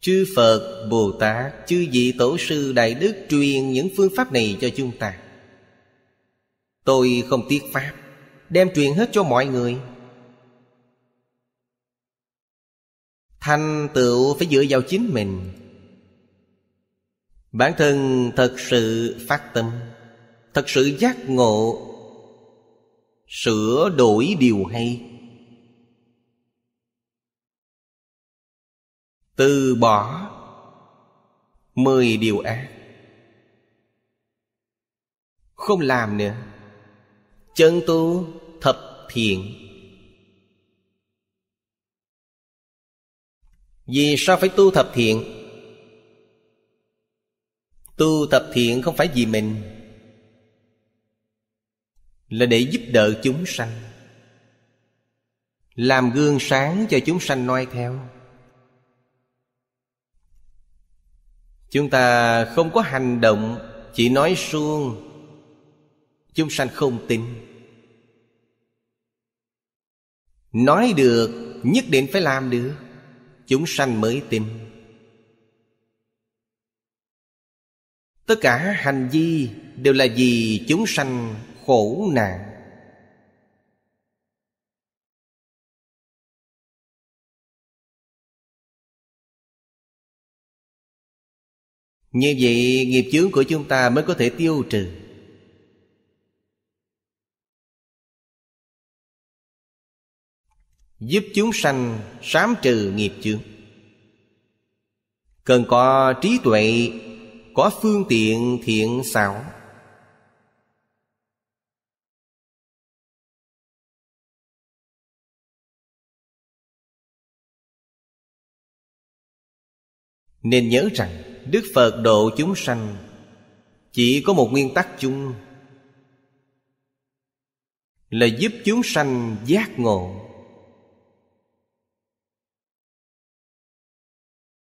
Chư Phật, Bồ Tát, chư vị Tổ sư Đại Đức truyền những phương pháp này cho chúng ta. Tôi không tiếc Pháp, đem truyền hết cho mọi người. thành tựu phải dựa vào chính mình bản thân thật sự phát tâm thật sự giác ngộ sửa đổi điều hay từ bỏ mười điều ác không làm nữa chân tu thập thiện Vì sao phải tu thập thiện Tu thập thiện không phải vì mình Là để giúp đỡ chúng sanh Làm gương sáng cho chúng sanh noi theo Chúng ta không có hành động Chỉ nói suông Chúng sanh không tin Nói được Nhất định phải làm được Chúng sanh mới tin Tất cả hành vi đều là vì chúng sanh khổ nạn Như vậy nghiệp chướng của chúng ta mới có thể tiêu trừ giúp chúng sanh sám trừ nghiệp chướng cần có trí tuệ có phương tiện thiện xảo nên nhớ rằng đức phật độ chúng sanh chỉ có một nguyên tắc chung là giúp chúng sanh giác ngộ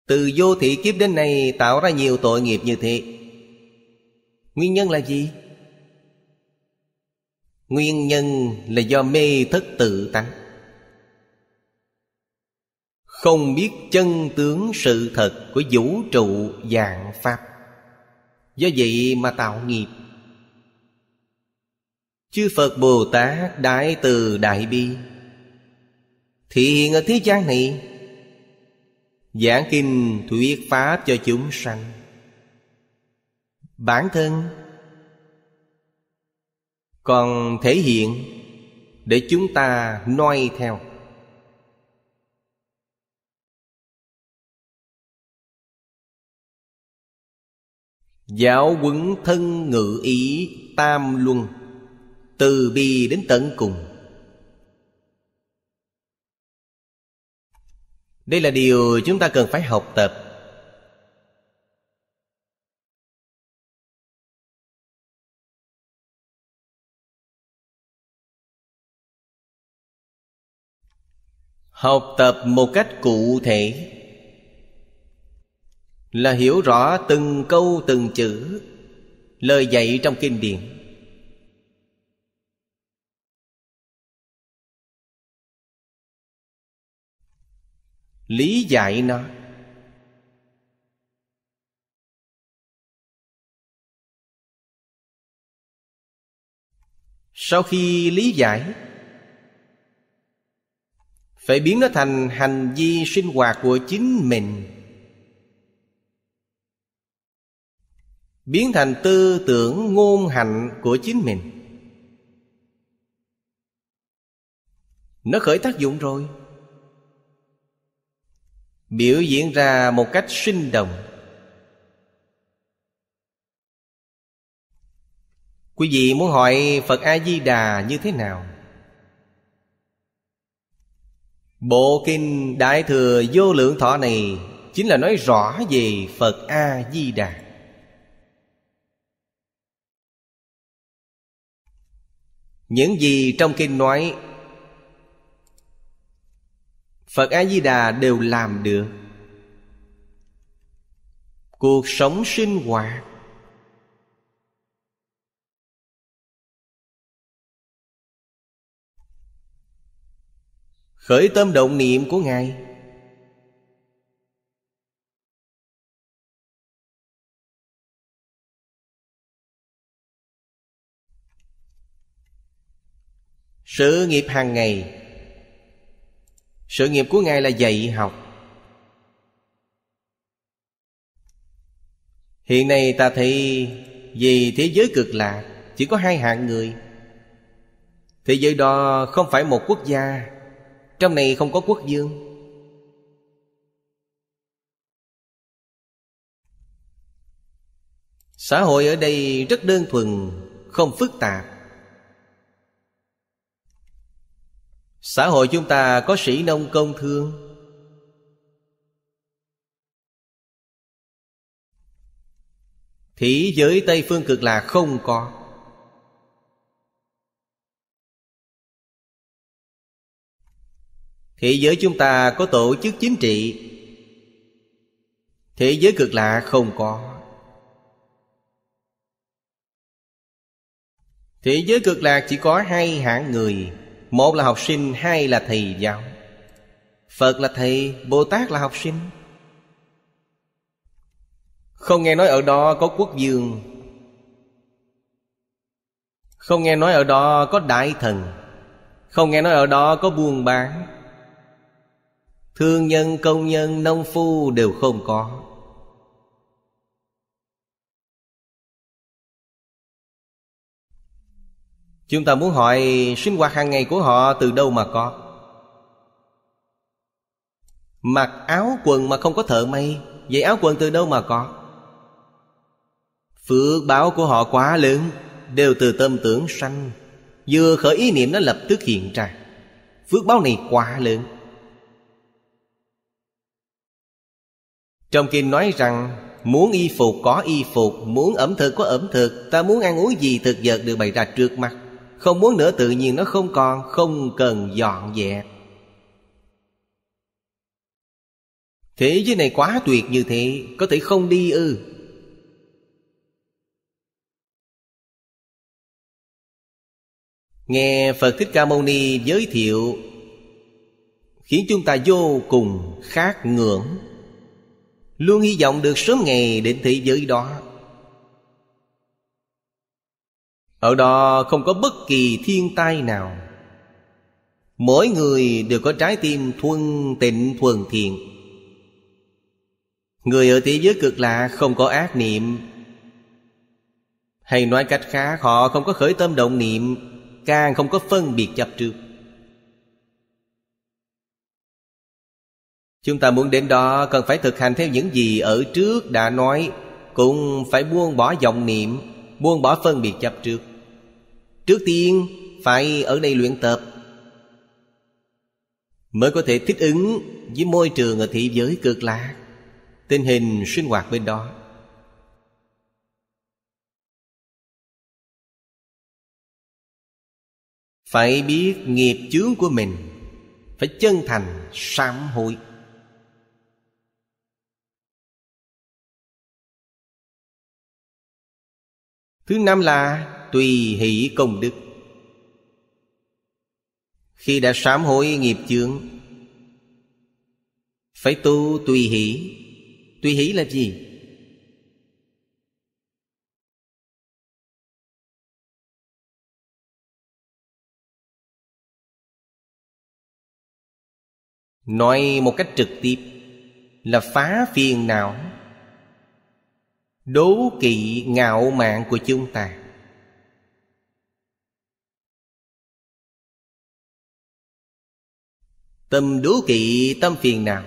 Từ vô thị kiếp đến nay tạo ra nhiều tội nghiệp như thế Nguyên nhân là gì? Nguyên nhân là do mê thất tự tánh Không biết chân tướng sự thật của vũ trụ dạng Pháp Do vậy mà tạo nghiệp Chư Phật Bồ Tát Đại Từ Đại Bi Thì hiện ở thế gian này Giảng kinh thuyết pháp cho chúng sanh Bản thân Còn thể hiện Để chúng ta noi theo Giáo huấn thân ngự ý tam luân Từ bi đến tận cùng đây là điều chúng ta cần phải học tập học tập một cách cụ thể là hiểu rõ từng câu từng chữ lời dạy trong kinh điển lý giải nó sau khi lý giải phải biến nó thành hành vi sinh hoạt của chính mình biến thành tư tưởng ngôn hạnh của chính mình nó khởi tác dụng rồi biểu diễn ra một cách sinh động quý vị muốn hỏi phật a di đà như thế nào bộ kinh đại thừa vô lượng thọ này chính là nói rõ về phật a di đà những gì trong kinh nói phật a di đà đều làm được cuộc sống sinh hoạt khởi tâm động niệm của ngài sự nghiệp hàng ngày sự nghiệp của ngài là dạy học hiện nay ta thấy vì thế giới cực lạc chỉ có hai hạng người thế giới đó không phải một quốc gia trong này không có quốc dương xã hội ở đây rất đơn thuần không phức tạp xã hội chúng ta có sĩ nông công thương thì giới tây phương cực là không có Thế giới chúng ta có tổ chức chính trị Thế giới cực lạ không có Thế giới cực lạc chỉ có hai hạng người một là học sinh, hai là thầy giáo Phật là thầy, Bồ Tát là học sinh Không nghe nói ở đó có quốc dương Không nghe nói ở đó có đại thần Không nghe nói ở đó có buôn bán Thương nhân, công nhân, nông phu đều không có chúng ta muốn hỏi sinh hoạt hàng ngày của họ từ đâu mà có mặc áo quần mà không có thợ may vậy áo quần từ đâu mà có phước báo của họ quá lớn đều từ tâm tưởng sanh vừa khởi ý niệm nó lập tức hiện ra phước báo này quá lớn Trong kinh nói rằng Muốn y phục có y phục Muốn ẩm thực có ẩm thực Ta muốn ăn uống gì thực vật được bày ra trước mặt không muốn nữa tự nhiên nó không còn Không cần dọn dẹp Thế giới này quá tuyệt như thế Có thể không đi ư Nghe Phật Thích Ca Mâu Ni giới thiệu Khiến chúng ta vô cùng khát ngưỡng Luôn hy vọng được sớm ngày đến thế giới đó Ở đó không có bất kỳ thiên tai nào Mỗi người đều có trái tim thuần tịnh thuần thiện Người ở thế giới cực lạ không có ác niệm Hay nói cách khác họ không có khởi tâm động niệm Càng không có phân biệt chấp trước Chúng ta muốn đến đó cần phải thực hành theo những gì ở trước đã nói Cũng phải buông bỏ vọng niệm Buông bỏ phân biệt chấp trước trước tiên phải ở đây luyện tập mới có thể thích ứng với môi trường ở thị giới cực lạc tình hình sinh hoạt bên đó phải biết nghiệp chướng của mình phải chân thành sám hối thứ năm là tùy hỷ công đức khi đã sám hối nghiệp chướng phải tu tùy hỷ tùy hỷ là gì nói một cách trực tiếp là phá phiền não đố kỵ ngạo mạn của chúng ta Tâm đố kỵ tâm phiền não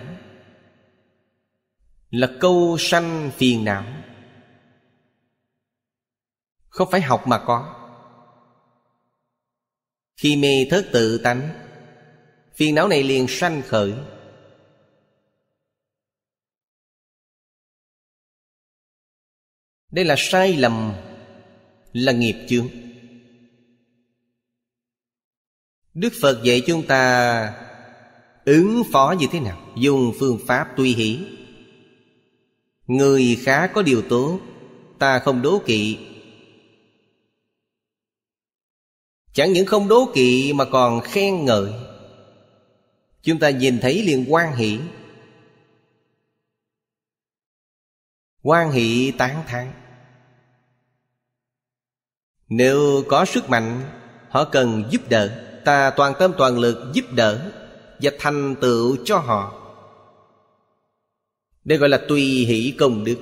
Là câu sanh phiền não Không phải học mà có Khi mê thất tự tánh Phiền não này liền sanh khởi Đây là sai lầm Là nghiệp chướng Đức Phật dạy chúng ta Ứng phó như thế nào Dùng phương pháp tuy hỷ Người khá có điều tốt Ta không đố kỵ Chẳng những không đố kỵ mà còn khen ngợi Chúng ta nhìn thấy liền quan hỷ quan hỷ tán thán nếu có sức mạnh họ cần giúp đỡ ta toàn tâm toàn lực giúp đỡ và thành tựu cho họ đây gọi là tùy hỷ công đức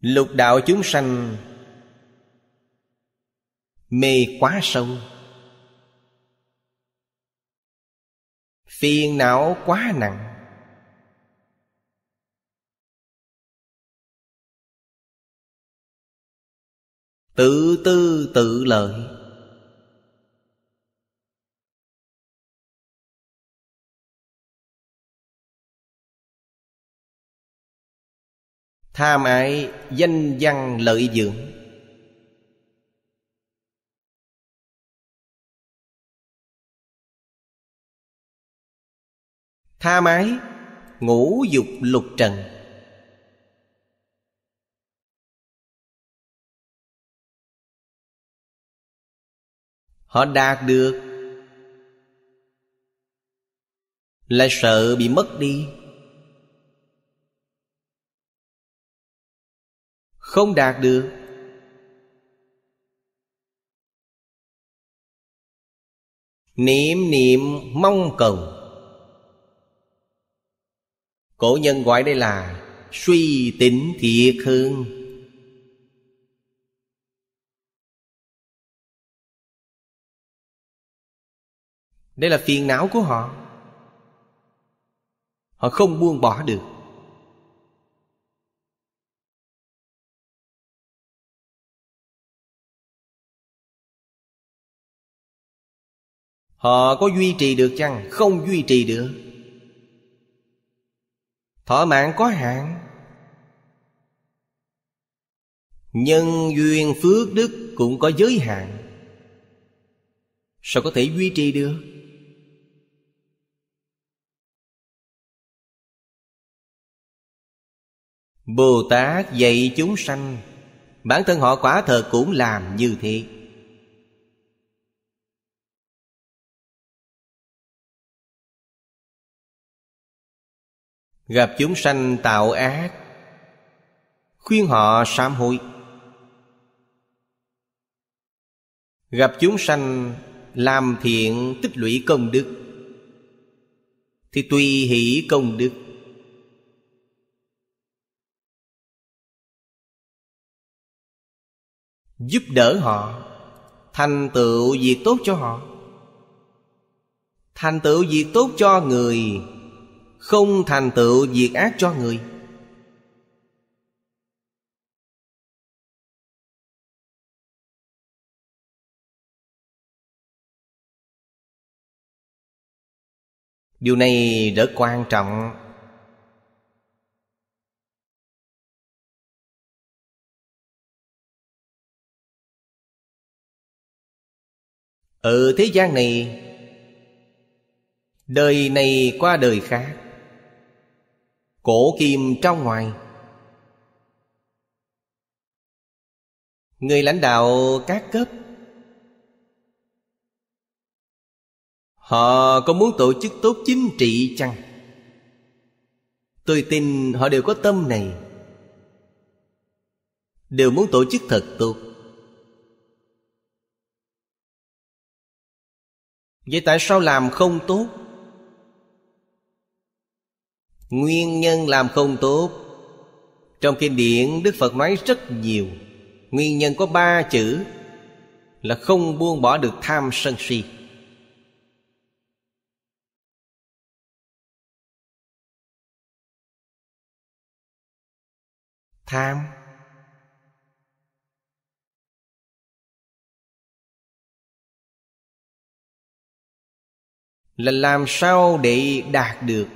lục đạo chúng sanh mê quá sâu phiền não quá nặng tự tư tự lợi tham ái danh văn lợi dưỡng tha mái ngũ dục lục trần họ đạt được là sợ bị mất đi không đạt được niệm niệm mong cầu Cổ nhân gọi đây là Suy tính thiệt hương Đây là phiền não của họ Họ không buông bỏ được Họ có duy trì được chăng? Không duy trì được thọ mạng có hạn nhân duyên phước đức cũng có giới hạn sao có thể duy trì được bồ tát dạy chúng sanh bản thân họ quả thật cũng làm như thế gặp chúng sanh tạo ác khuyên họ sám hối gặp chúng sanh làm thiện tích lũy công đức thì tùy hỷ công đức giúp đỡ họ thành tựu việc tốt cho họ thành tựu việc tốt cho người không thành tựu việc ác cho người điều này rất quan trọng ở thế gian này đời này qua đời khác Cổ kim trong ngoài Người lãnh đạo các cấp Họ có muốn tổ chức tốt chính trị chăng? Tôi tin họ đều có tâm này Đều muốn tổ chức thật tốt Vậy tại sao làm không tốt? Nguyên nhân làm không tốt Trong kinh điển Đức Phật nói rất nhiều Nguyên nhân có ba chữ Là không buông bỏ được tham sân si Tham Là làm sao để đạt được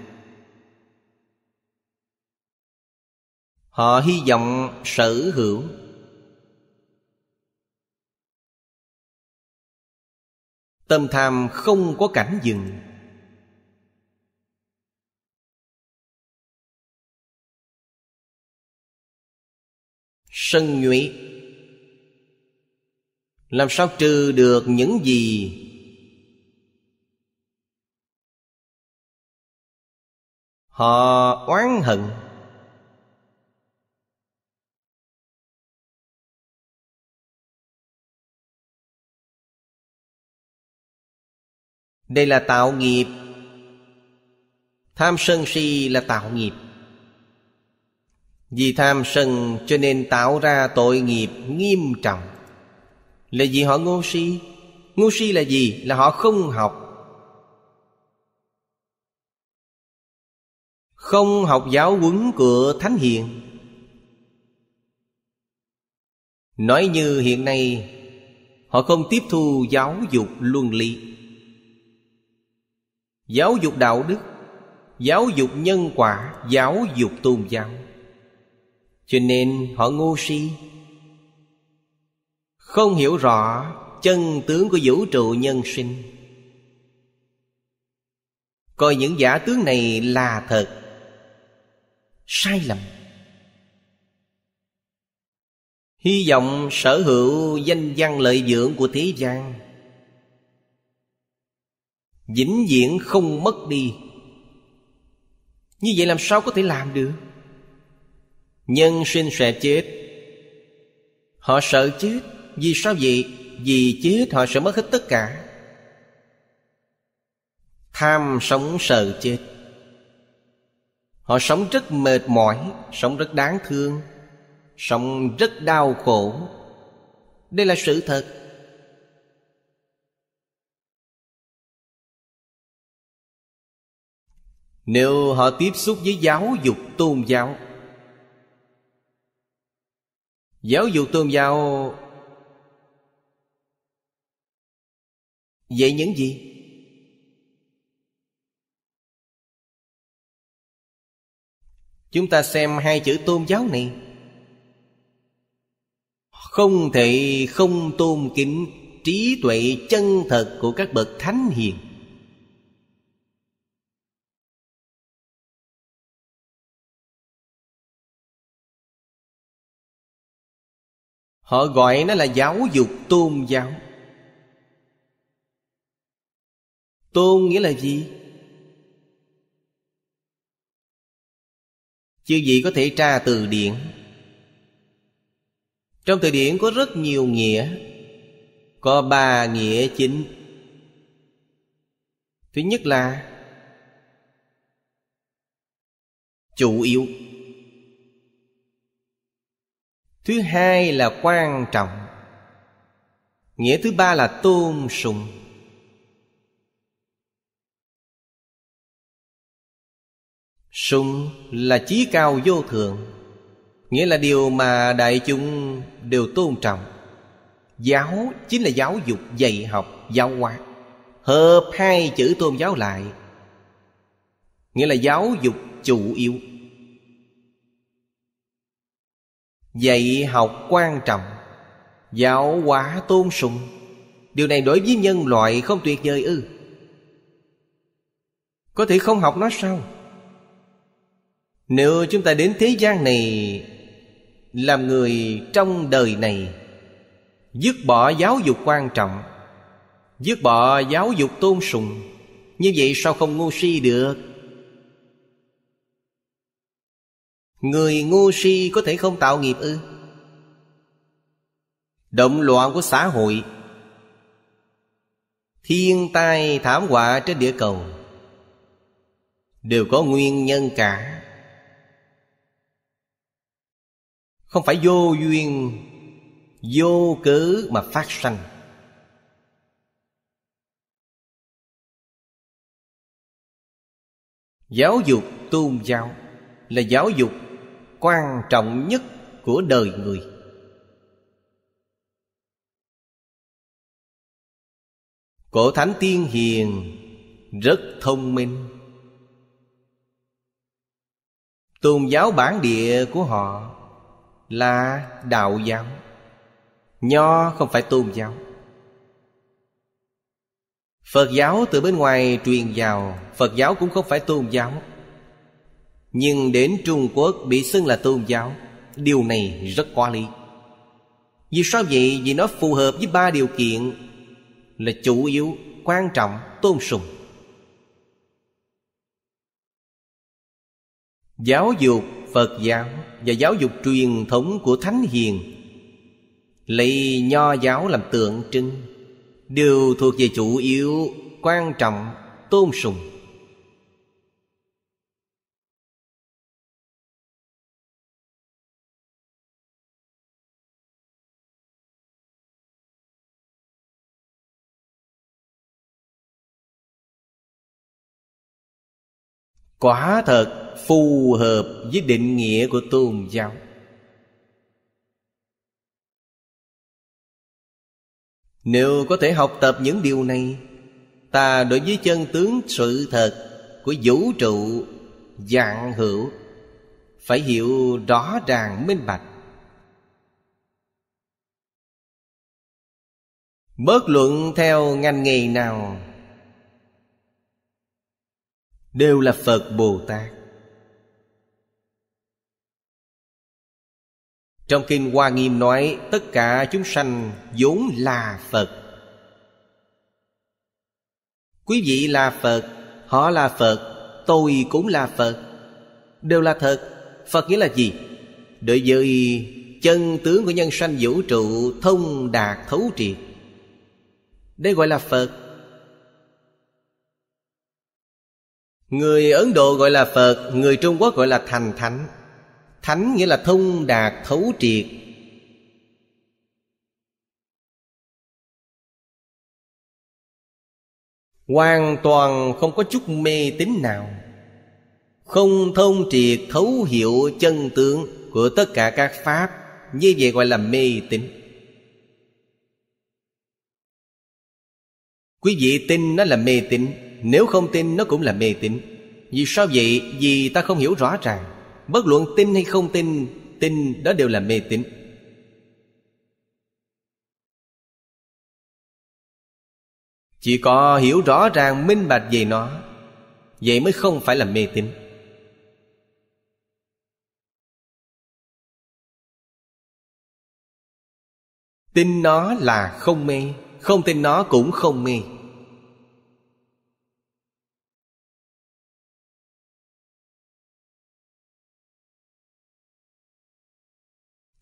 họ hy vọng sở hữu tâm tham không có cảnh dừng sân nhuệ làm sao trừ được những gì họ oán hận Đây là tạo nghiệp Tham sân si là tạo nghiệp Vì tham sân cho nên tạo ra tội nghiệp nghiêm trọng Là vì họ ngu si Ngu si là gì? Là họ không học Không học giáo huấn của Thánh Hiền Nói như hiện nay Họ không tiếp thu giáo dục luân lý giáo dục đạo đức giáo dục nhân quả giáo dục tôn giáo cho nên họ ngu si không hiểu rõ chân tướng của vũ trụ nhân sinh coi những giả tướng này là thật sai lầm hy vọng sở hữu danh văn lợi dưỡng của thế gian vĩnh viễn không mất đi như vậy làm sao có thể làm được nhân sinh sẽ chết họ sợ chết vì sao vậy vì chết họ sẽ mất hết tất cả tham sống sợ chết họ sống rất mệt mỏi sống rất đáng thương sống rất đau khổ đây là sự thật nếu họ tiếp xúc với giáo dục tôn giáo giáo dục tôn giáo vậy những gì chúng ta xem hai chữ tôn giáo này không thể không tôn kính trí tuệ chân thật của các bậc thánh hiền Họ gọi nó là giáo dục tôn giáo Tôn nghĩa là gì? Chư gì có thể tra từ điển Trong từ điển có rất nhiều nghĩa Có ba nghĩa chính Thứ nhất là Chủ yếu thứ hai là quan trọng nghĩa thứ ba là tôn sùng sùng là chí cao vô thượng nghĩa là điều mà đại chúng đều tôn trọng giáo chính là giáo dục dạy học giáo hóa hợp hai chữ tôn giáo lại nghĩa là giáo dục chủ yếu dạy học quan trọng giáo hóa tôn sùng điều này đối với nhân loại không tuyệt vời ư có thể không học nó sao nếu chúng ta đến thế gian này làm người trong đời này dứt bỏ giáo dục quan trọng dứt bỏ giáo dục tôn sùng như vậy sao không ngu si được Người ngu si có thể không tạo nghiệp ư Động loạn của xã hội Thiên tai thảm họa trên địa cầu Đều có nguyên nhân cả Không phải vô duyên Vô cớ mà phát sanh Giáo dục tôn giáo Là giáo dục quan trọng nhất của đời người cổ thánh tiên hiền rất thông minh tôn giáo bản địa của họ là đạo giáo nho không phải tôn giáo phật giáo từ bên ngoài truyền vào phật giáo cũng không phải tôn giáo nhưng đến Trung Quốc bị xưng là tôn giáo Điều này rất quá lý Vì sao vậy? Vì nó phù hợp với ba điều kiện Là chủ yếu, quan trọng, tôn sùng Giáo dục Phật giáo Và giáo dục truyền thống của Thánh Hiền Lấy nho giáo làm tượng trưng Đều thuộc về chủ yếu, quan trọng, tôn sùng quả thật phù hợp với định nghĩa của tôn giáo nếu có thể học tập những điều này ta đối với chân tướng sự thật của vũ trụ dạng hữu phải hiểu rõ ràng minh bạch bớt luận theo ngành nghề nào đều là phật bồ tát trong kinh hoa nghiêm nói tất cả chúng sanh vốn là phật quý vị là phật họ là phật tôi cũng là phật đều là thật phật nghĩa là gì đối với chân tướng của nhân sanh vũ trụ thông đạt thấu triệt đây gọi là phật Người Ấn Độ gọi là Phật Người Trung Quốc gọi là thành thánh Thánh nghĩa là thông đạt thấu triệt Hoàn toàn không có chút mê tín nào Không thông triệt thấu hiểu chân tướng Của tất cả các pháp Như vậy gọi là mê tín Quý vị tin nó là mê tín nếu không tin nó cũng là mê tín Vì sao vậy? Vì ta không hiểu rõ ràng Bất luận tin hay không tin Tin đó đều là mê tín Chỉ có hiểu rõ ràng minh bạch về nó Vậy mới không phải là mê tín Tin nó là không mê Không tin nó cũng không mê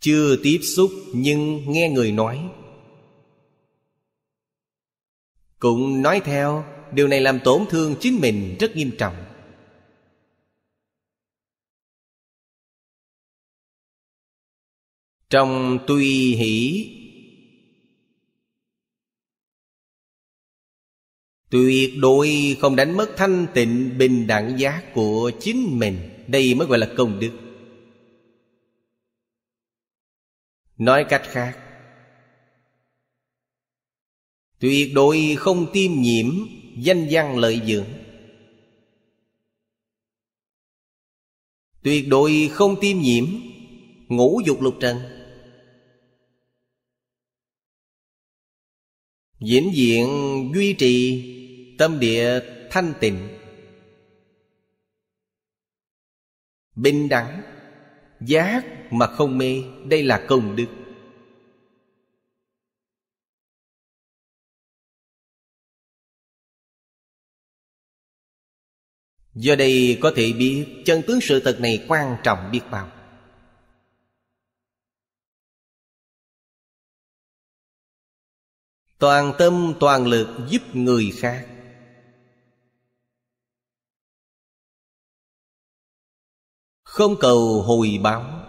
chưa tiếp xúc nhưng nghe người nói cũng nói theo điều này làm tổn thương chính mình rất nghiêm trọng trong tuy hỷ tuyệt đối không đánh mất thanh tịnh bình đẳng giá của chính mình đây mới gọi là công đức nói cách khác tuyệt đối không tiêm nhiễm danh văn lợi dưỡng tuyệt đối không tiêm nhiễm ngũ dục lục trần diễn diện duy trì tâm địa thanh tịnh bình đẳng giác mà không mê đây là công đức do đây có thể biết chân tướng sự thật này quan trọng biết bao toàn tâm toàn lực giúp người khác không cầu hồi báo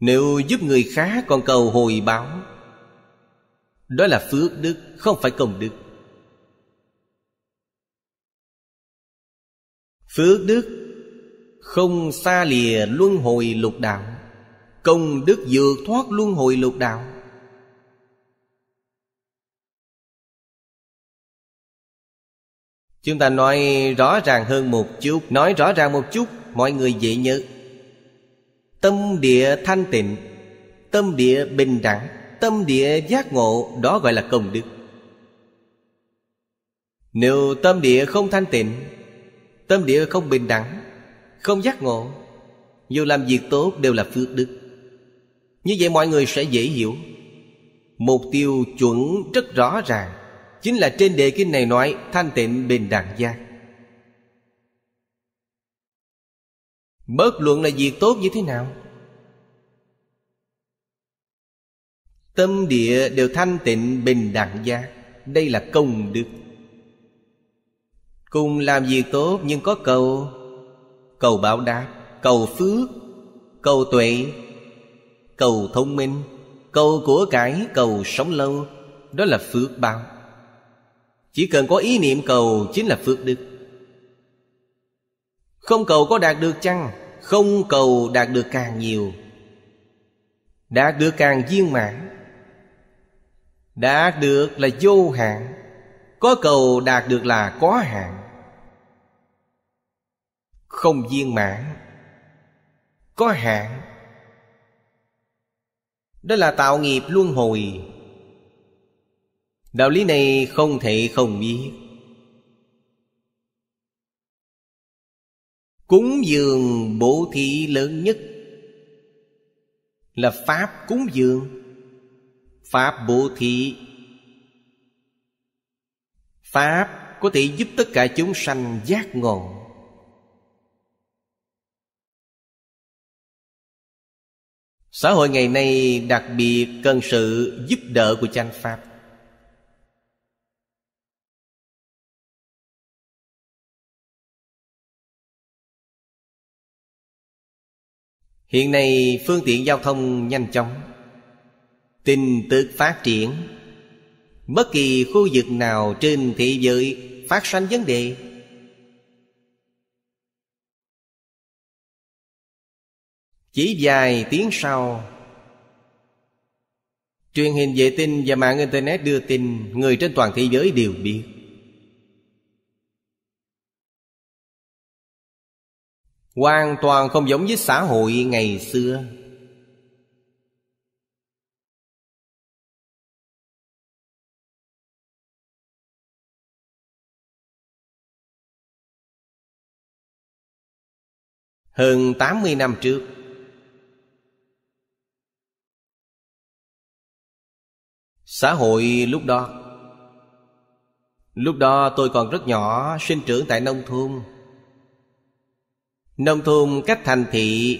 nếu giúp người khác còn cầu hồi báo đó là phước đức không phải công đức phước đức không xa lìa luân hồi lục đạo công đức vượt thoát luân hồi lục đạo chúng ta nói rõ ràng hơn một chút nói rõ ràng một chút mọi người dễ nhớ tâm địa thanh tịnh tâm địa bình đẳng tâm địa giác ngộ đó gọi là công đức nếu tâm địa không thanh tịnh tâm địa không bình đẳng không giác ngộ dù làm việc tốt đều là phước đức như vậy mọi người sẽ dễ hiểu mục tiêu chuẩn rất rõ ràng chính là trên đề kinh này nói thanh tịnh bình đẳng giác Bất luận là việc tốt như thế nào Tâm địa đều thanh tịnh bình đẳng gia Đây là công đức Cùng làm việc tốt nhưng có cầu Cầu bảo đáp Cầu phước Cầu tuệ Cầu thông minh Cầu của cải Cầu sống lâu Đó là phước bao Chỉ cần có ý niệm cầu Chính là phước đức không cầu có đạt được chăng Không cầu đạt được càng nhiều Đạt được càng viên mãn Đạt được là vô hạn Có cầu đạt được là có hạn Không viên mãn Có hạn Đó là tạo nghiệp luân hồi Đạo lý này không thể không biết Cúng dường bổ thị lớn nhất Là Pháp cúng dường Pháp bổ thị Pháp có thể giúp tất cả chúng sanh giác ngộ Xã hội ngày nay đặc biệt cần sự giúp đỡ của chánh Pháp hiện nay phương tiện giao thông nhanh chóng tin tức phát triển bất kỳ khu vực nào trên thế giới phát sanh vấn đề chỉ vài tiếng sau truyền hình vệ tinh và mạng internet đưa tin người trên toàn thế giới đều biết hoàn toàn không giống với xã hội ngày xưa hơn 80 năm trước. Xã hội lúc đó Lúc đó tôi còn rất nhỏ, sinh trưởng tại nông thôn Nông thôn cách thành thị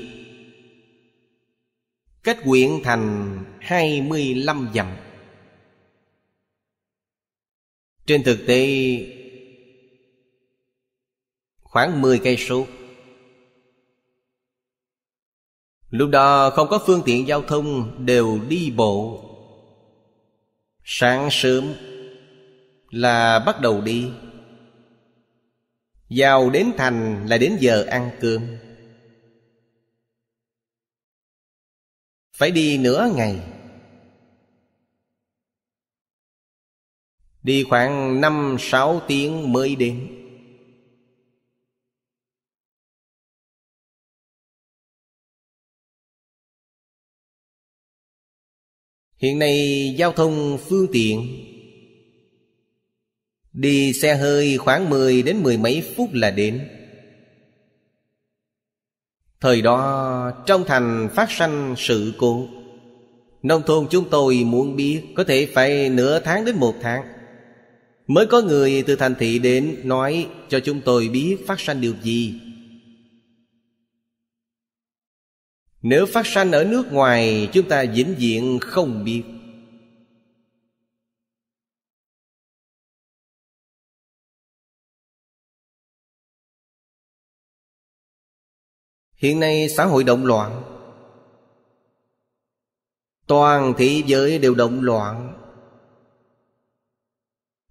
Cách quyện thành 25 dặm Trên thực tế Khoảng 10 cây số Lúc đó không có phương tiện giao thông đều đi bộ Sáng sớm là bắt đầu đi vào đến thành là đến giờ ăn cơm Phải đi nửa ngày Đi khoảng năm sáu tiếng mới đến Hiện nay giao thông phương tiện Đi xe hơi khoảng mười đến mười mấy phút là đến Thời đó trong thành phát sanh sự cố Nông thôn chúng tôi muốn biết Có thể phải nửa tháng đến một tháng Mới có người từ thành thị đến Nói cho chúng tôi biết phát sanh điều gì Nếu phát sanh ở nước ngoài Chúng ta vĩnh viễn không biết hiện nay xã hội động loạn toàn thế giới đều động loạn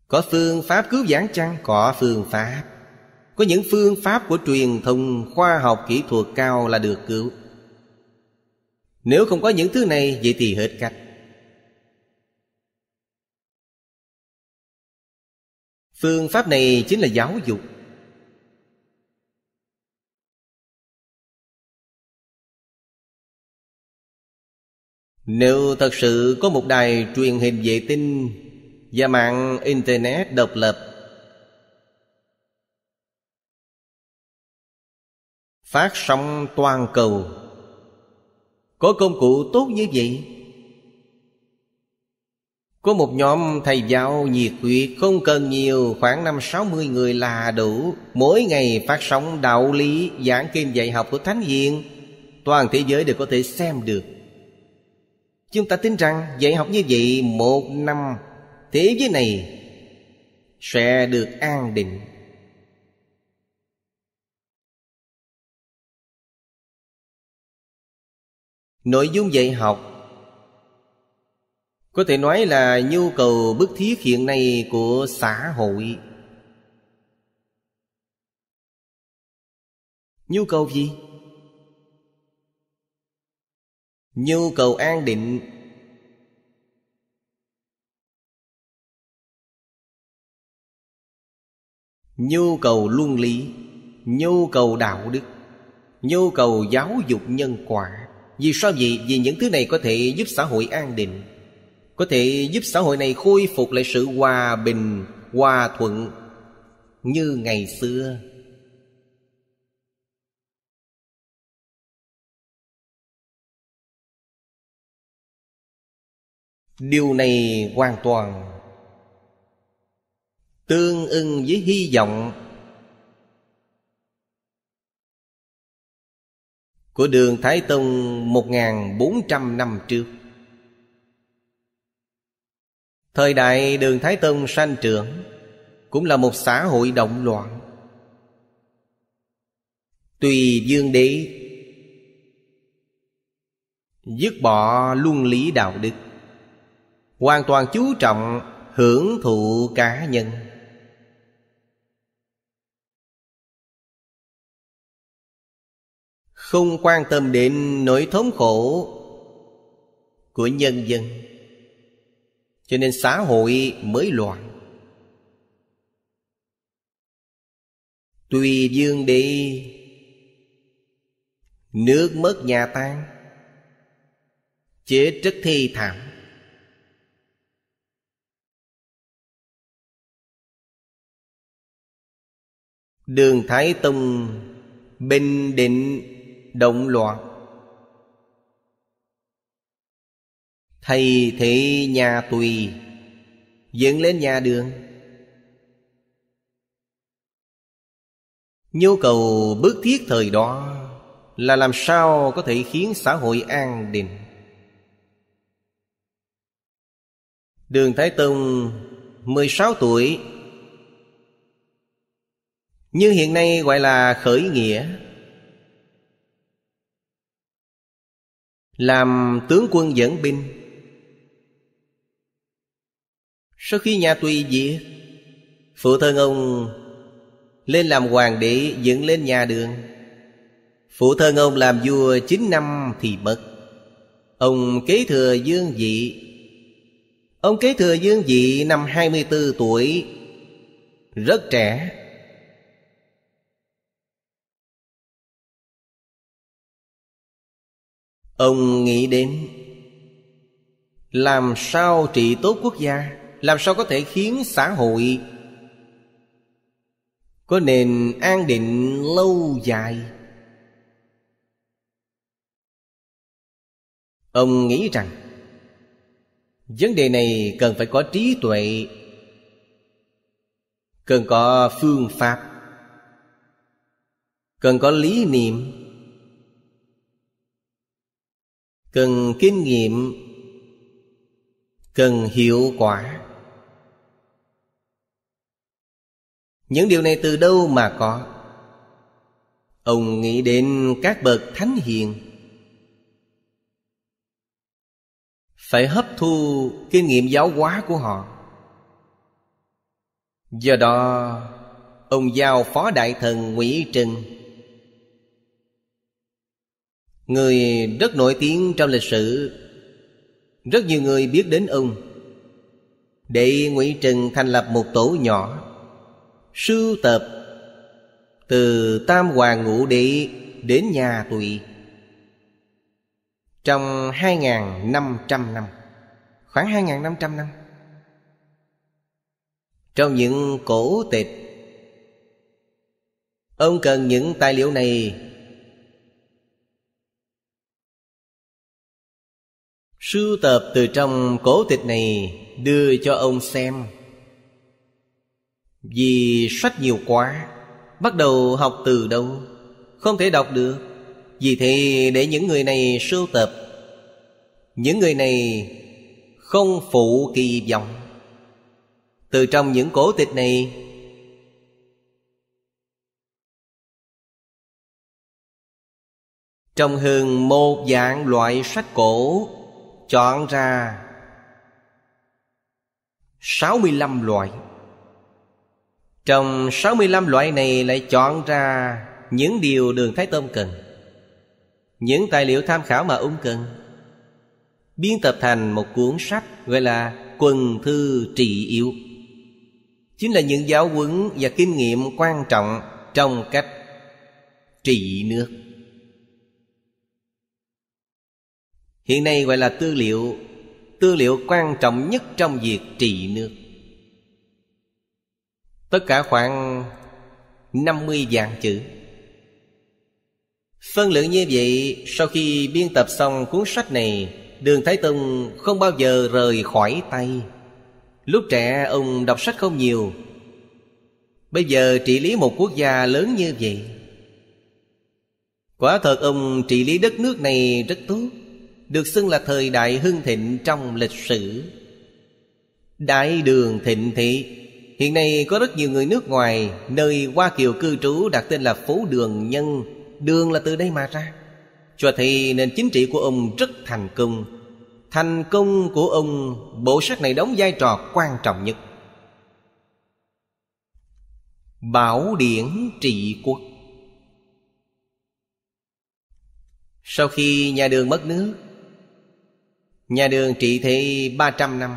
có phương pháp cứu giảng chăng có phương pháp có những phương pháp của truyền thông khoa học kỹ thuật cao là được cứu nếu không có những thứ này vậy thì hết cách phương pháp này chính là giáo dục Nếu thật sự có một đài truyền hình vệ tinh và mạng Internet độc lập Phát sóng toàn cầu Có công cụ tốt như vậy Có một nhóm thầy giáo nhiệt huyết không cần nhiều Khoảng năm sáu mươi người là đủ Mỗi ngày phát sóng đạo lý giảng kinh dạy học của Thánh Hiền Toàn thế giới đều có thể xem được Chúng ta tin rằng dạy học như vậy một năm Thế giới này sẽ được an định Nội dung dạy học Có thể nói là nhu cầu bức thiết hiện nay của xã hội Nhu cầu gì? Nhu cầu an định Nhu cầu luân lý Nhu cầu đạo đức Nhu cầu giáo dục nhân quả Vì sao vậy? Vì những thứ này có thể giúp xã hội an định Có thể giúp xã hội này khôi phục lại sự hòa bình Hòa thuận Như ngày xưa điều này hoàn toàn tương ưng với hy vọng của đường Thái Tông 1400 năm trước. Thời đại đường Thái Tông sanh trưởng cũng là một xã hội động loạn. Tùy dương đế dứt bỏ luân lý đạo đức hoàn toàn chú trọng hưởng thụ cá nhân không quan tâm đến nỗi thống khổ của nhân dân cho nên xã hội mới loạn tùy dương đi nước mất nhà tan chết rất thi thảm Đường Thái Tông Bình định động loạn Thầy thị nhà tùy Dựng lên nhà đường Nhu cầu bước thiết thời đó Là làm sao có thể khiến xã hội an định Đường Thái Tông 16 tuổi như hiện nay gọi là khởi nghĩa làm tướng quân dẫn binh sau khi nhà tùy diệt phụ thân ông lên làm hoàng đế dựng lên nhà đường phụ thân ông làm vua chín năm thì mất ông kế thừa dương vị ông kế thừa dương vị năm hai mươi bốn tuổi rất trẻ Ông nghĩ đến Làm sao trị tốt quốc gia Làm sao có thể khiến xã hội Có nền an định lâu dài Ông nghĩ rằng Vấn đề này cần phải có trí tuệ Cần có phương pháp Cần có lý niệm cần kinh nghiệm cần hiệu quả những điều này từ đâu mà có ông nghĩ đến các bậc thánh hiền phải hấp thu kinh nghiệm giáo hóa của họ do đó ông giao phó đại thần ngụy trừng Người rất nổi tiếng trong lịch sử Rất nhiều người biết đến ông để Ngụy Trừng thành lập một tổ nhỏ Sưu tập Từ Tam Hoàng Ngũ Đệ đến nhà tụy Trong 2.500 năm Khoảng 2.500 năm Trong những cổ tịch Ông cần những tài liệu này Sưu tập từ trong cổ tịch này đưa cho ông xem Vì sách nhiều quá Bắt đầu học từ đâu Không thể đọc được Vì thế để những người này sưu tập Những người này không phụ kỳ vọng Từ trong những cổ tịch này Trong hơn một dạng loại sách cổ Chọn ra 65 loại Trong 65 loại này lại chọn ra Những điều đường Thái Tông cần Những tài liệu tham khảo mà ông cần Biên tập thành một cuốn sách Gọi là Quần Thư Trị Yếu Chính là những giáo huấn và kinh nghiệm quan trọng Trong cách trị nước hiện nay gọi là tư liệu tư liệu quan trọng nhất trong việc trị nước tất cả khoảng 50 dạng chữ Phân lượng như vậy Sau khi biên tập xong cuốn sách này Đường Thái Tông không bao giờ rời khỏi tay Lúc trẻ ông đọc sách không nhiều Bây giờ trị lý một quốc gia lớn như vậy Quả thật ông trị lý đất nước này rất tốt được xưng là thời đại hưng thịnh trong lịch sử đại đường thịnh thị hiện nay có rất nhiều người nước ngoài nơi hoa kiều cư trú đặt tên là phố đường nhân đường là từ đây mà ra cho thì nền chính trị của ông rất thành công thành công của ông bộ sách này đóng vai trò quan trọng nhất bảo điển trị quốc sau khi nhà đường mất nước Nhà đường trị thị 300 năm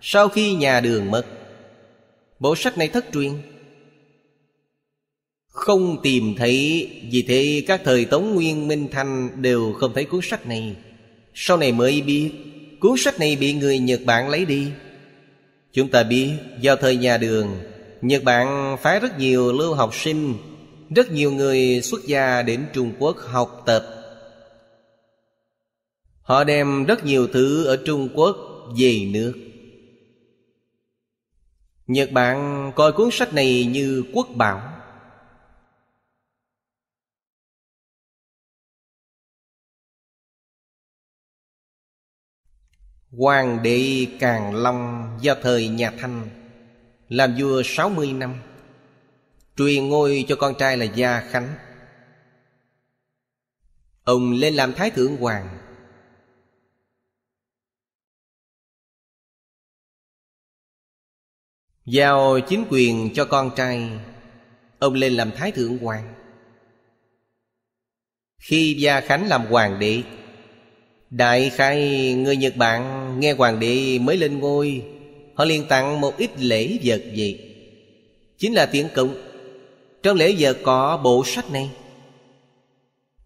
Sau khi nhà đường mất Bộ sách này thất truyền Không tìm thấy Vì thế các thời Tống Nguyên Minh Thanh Đều không thấy cuốn sách này Sau này mới biết Cuốn sách này bị người Nhật Bản lấy đi Chúng ta biết Vào thời nhà đường Nhật Bản phái rất nhiều lưu học sinh Rất nhiều người xuất gia đến Trung Quốc học tập Họ đem rất nhiều thứ ở Trung Quốc về nước Nhật Bản coi cuốn sách này như quốc bảo Hoàng đệ Càn Long do thời nhà Thanh Làm vua sáu mươi năm Truyền ngôi cho con trai là Gia Khánh Ông lên làm Thái Thượng Hoàng Giao chính quyền cho con trai Ông lên làm Thái Thượng Hoàng Khi Gia Khánh làm Hoàng đế Đại khai người Nhật Bản nghe Hoàng đế mới lên ngôi Họ liền tặng một ít lễ vật gì Chính là tiễn cộng Trong lễ vật có bộ sách này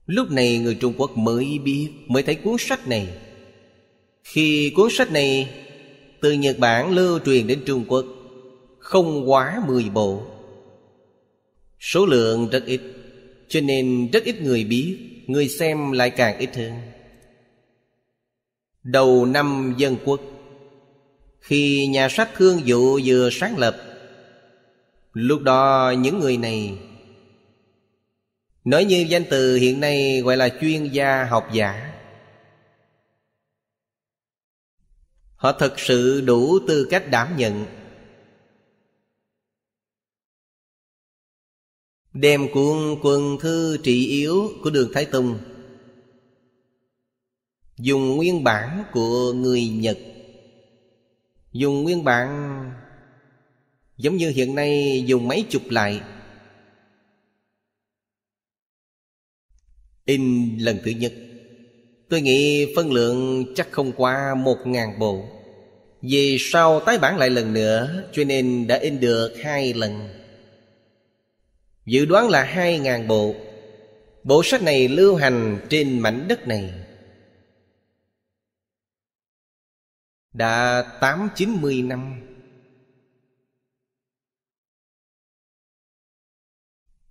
Lúc này người Trung Quốc mới biết Mới thấy cuốn sách này Khi cuốn sách này Từ Nhật Bản lưu truyền đến Trung Quốc không quá 10 bộ Số lượng rất ít Cho nên rất ít người biết Người xem lại càng ít hơn Đầu năm dân quốc Khi nhà sách Thương Dụ vừa sáng lập Lúc đó những người này Nói như danh từ hiện nay gọi là chuyên gia học giả Họ thật sự đủ tư cách đảm nhận Đem cuốn quân thư trị yếu của đường Thái Tông Dùng nguyên bản của người Nhật Dùng nguyên bản Giống như hiện nay dùng mấy chục lại In lần thứ nhất Tôi nghĩ phân lượng chắc không qua một ngàn bộ Vì sau tái bản lại lần nữa Cho nên đã in được hai lần Dự đoán là hai ngàn bộ Bộ sách này lưu hành trên mảnh đất này Đã tám chín mươi năm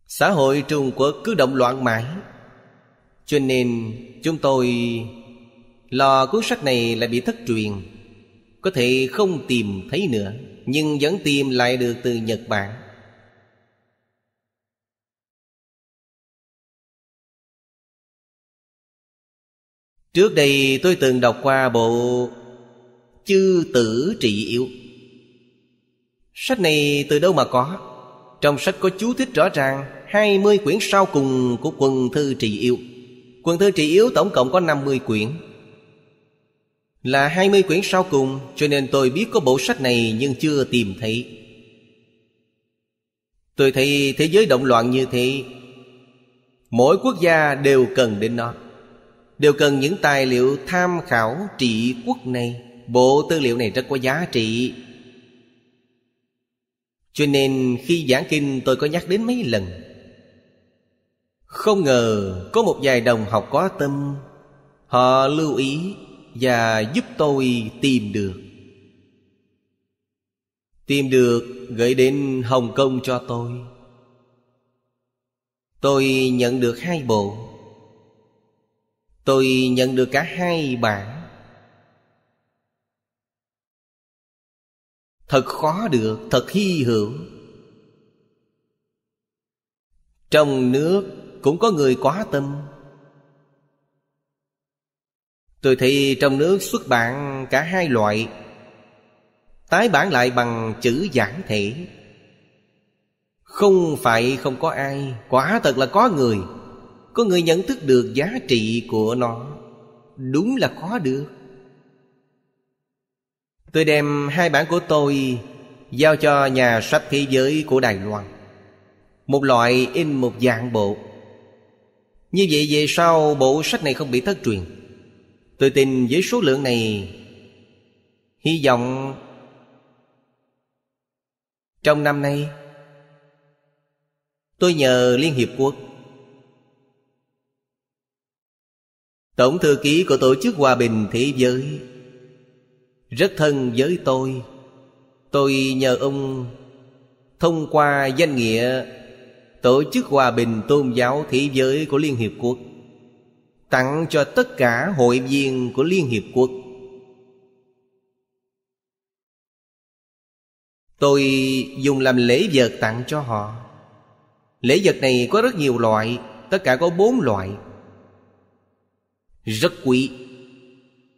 Xã hội Trung Quốc cứ động loạn mãi Cho nên chúng tôi Lo cuốn sách này lại bị thất truyền Có thể không tìm thấy nữa Nhưng vẫn tìm lại được từ Nhật Bản Trước đây tôi từng đọc qua bộ Chư tử trị yếu Sách này từ đâu mà có Trong sách có chú thích rõ ràng 20 quyển sau cùng của quần thư trị yếu Quần thư trị yếu tổng cộng có 50 quyển Là 20 quyển sau cùng Cho nên tôi biết có bộ sách này nhưng chưa tìm thấy Tôi thấy thế giới động loạn như thế Mỗi quốc gia đều cần đến nó đều cần những tài liệu tham khảo trị quốc này bộ tư liệu này rất có giá trị cho nên khi giảng kinh tôi có nhắc đến mấy lần Không ngờ có một vài đồng học có tâm Họ lưu ý và giúp tôi tìm được Tìm được gửi đến Hồng Kông cho tôi Tôi nhận được hai bộ Tôi nhận được cả hai bản Thật khó được, thật hy hữu Trong nước cũng có người quá tâm Tôi thấy trong nước xuất bản cả hai loại Tái bản lại bằng chữ giản thể Không phải không có ai Quả thật là có người có người nhận thức được giá trị của nó đúng là khó được tôi đem hai bản của tôi giao cho nhà sách thế giới của đài loan một loại in một dạng bộ như vậy về sau bộ sách này không bị thất truyền Tôi tin với số lượng này Hy vọng Trong năm nay Tôi nhờ Liên Hiệp Quốc Tổng thư ký của Tổ chức Hòa bình Thế giới Rất thân với tôi Tôi nhờ ông Thông qua danh nghĩa Tổ chức Hòa bình Tôn giáo Thế giới của Liên Hiệp Quốc Tặng cho tất cả hội viên của Liên Hiệp Quốc Tôi dùng làm lễ vật tặng cho họ Lễ vật này có rất nhiều loại Tất cả có bốn loại rất quý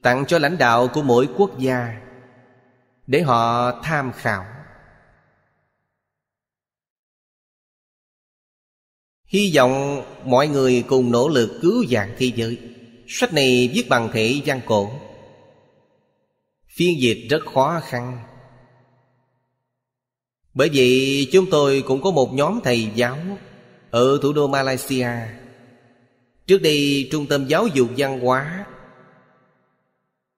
tặng cho lãnh đạo của mỗi quốc gia để họ tham khảo hy vọng mọi người cùng nỗ lực cứu vãn thế giới sách này viết bằng thể văn cổ phiên dịch rất khó khăn bởi vậy chúng tôi cũng có một nhóm thầy giáo ở thủ đô malaysia Trước đây trung tâm giáo dục văn hóa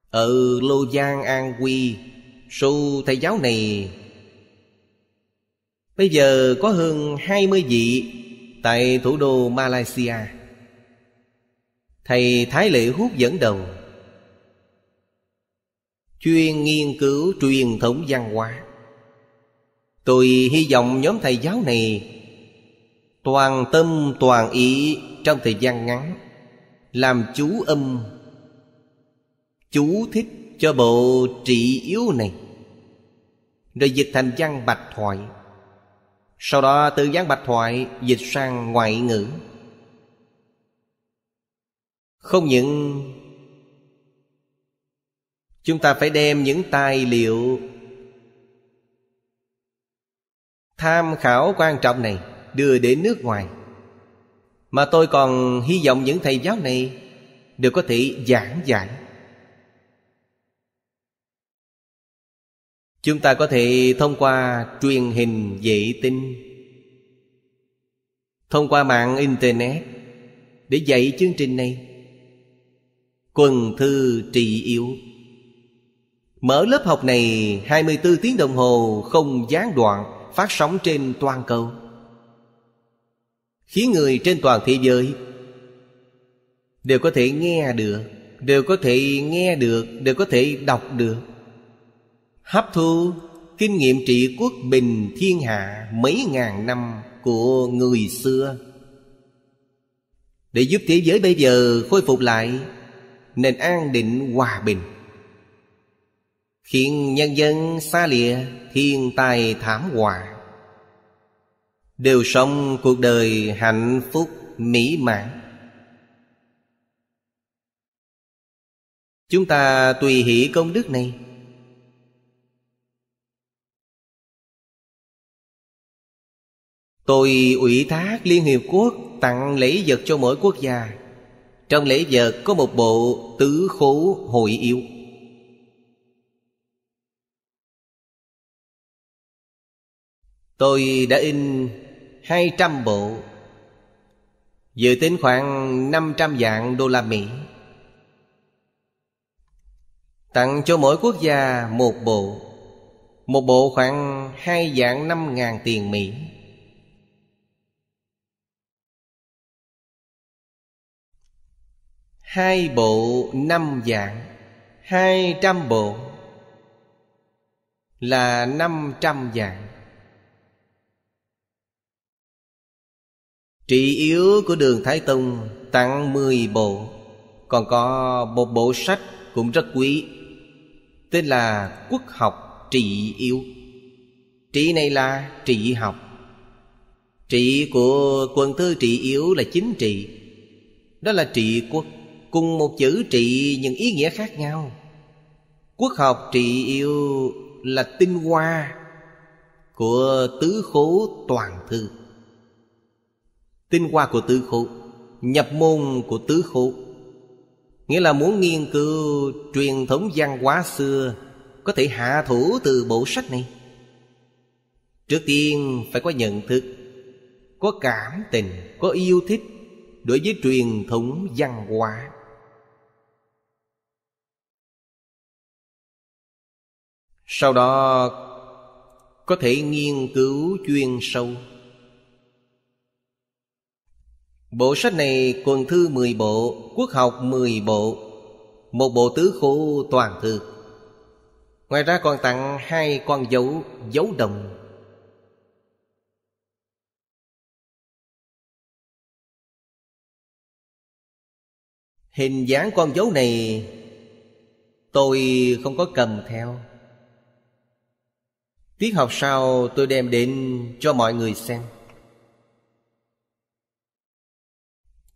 Ở Lô Giang An Quy sư thầy giáo này Bây giờ có hơn 20 vị Tại thủ đô Malaysia Thầy Thái Lệ Hút dẫn đầu Chuyên nghiên cứu truyền thống văn hóa Tôi hy vọng nhóm thầy giáo này Toàn tâm toàn ý trong thời gian ngắn làm chú âm chú thích cho bộ trị yếu này rồi dịch thành văn bạch thoại sau đó từ văn bạch thoại dịch sang ngoại ngữ không những chúng ta phải đem những tài liệu tham khảo quan trọng này đưa đến nước ngoài mà tôi còn hy vọng những thầy giáo này Đều có thể giảng giải Chúng ta có thể thông qua truyền hình vệ tinh Thông qua mạng Internet Để dạy chương trình này Quần thư trị yếu Mở lớp học này 24 tiếng đồng hồ không gián đoạn Phát sóng trên toàn cầu khiến người trên toàn thế giới đều có thể nghe được đều có thể nghe được đều có thể đọc được hấp thu kinh nghiệm trị quốc bình thiên hạ mấy ngàn năm của người xưa để giúp thế giới bây giờ khôi phục lại nền an định hòa bình khiến nhân dân xa lìa thiên tai thảm họa đều sống cuộc đời hạnh phúc mỹ mãn chúng ta tùy hỷ công đức này tôi ủy thác liên hiệp quốc tặng lễ vật cho mỗi quốc gia trong lễ vật có một bộ tứ khố hội yêu. Tôi đã in 200 bộ Dự tính khoảng 500 dạng đô la Mỹ Tặng cho mỗi quốc gia một bộ Một bộ khoảng hai dạng năm ngàn tiền Mỹ Hai bộ năm dạng Hai trăm bộ Là năm trăm dạng Trị yếu của đường Thái Tông tặng 10 bộ Còn có một bộ sách cũng rất quý Tên là Quốc học trị yếu Trị này là trị học Trị của quân thư trị yếu là chính trị Đó là trị quốc Cùng một chữ trị nhưng ý nghĩa khác nhau Quốc học trị yêu là tinh hoa Của tứ khố toàn thư Tinh hoa của tứ khổ Nhập môn của tứ khổ Nghĩa là muốn nghiên cứu truyền thống văn hóa xưa Có thể hạ thủ từ bộ sách này Trước tiên phải có nhận thức Có cảm tình, có yêu thích Đối với truyền thống văn hóa Sau đó có thể nghiên cứu chuyên sâu Bộ sách này quần thư 10 bộ, quốc học 10 bộ, một bộ tứ khô toàn thư. Ngoài ra còn tặng hai con dấu, dấu đồng. Hình dáng con dấu này tôi không có cầm theo. Tiết học sau tôi đem đến cho mọi người xem.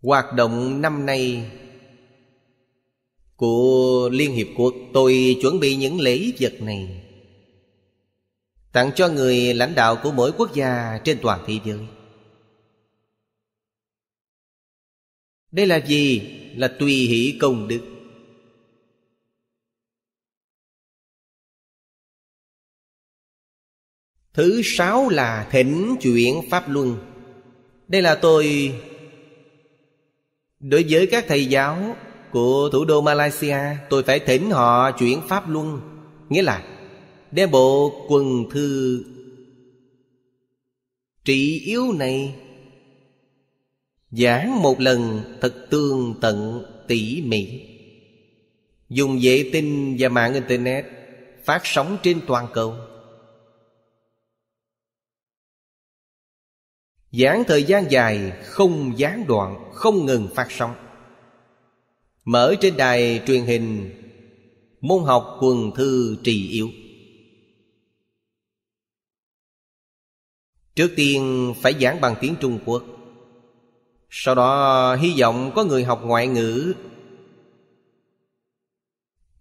Hoạt động năm nay của Liên Hiệp Quốc tôi chuẩn bị những lễ vật này tặng cho người lãnh đạo của mỗi quốc gia trên toàn thế giới. Đây là gì? Là tùy hỷ công đức. Thứ sáu là thỉnh chuyển Pháp Luân. Đây là tôi Đối với các thầy giáo của thủ đô Malaysia Tôi phải thỉnh họ chuyển Pháp Luân Nghĩa là đem bộ quần thư trị yếu này Giảng một lần thật tương tận tỉ mỉ Dùng vệ tinh và mạng Internet Phát sóng trên toàn cầu Giảng thời gian dài không gián đoạn Không ngừng phát sóng Mở trên đài truyền hình Môn học quần thư trì yếu Trước tiên phải giảng bằng tiếng Trung Quốc Sau đó hy vọng có người học ngoại ngữ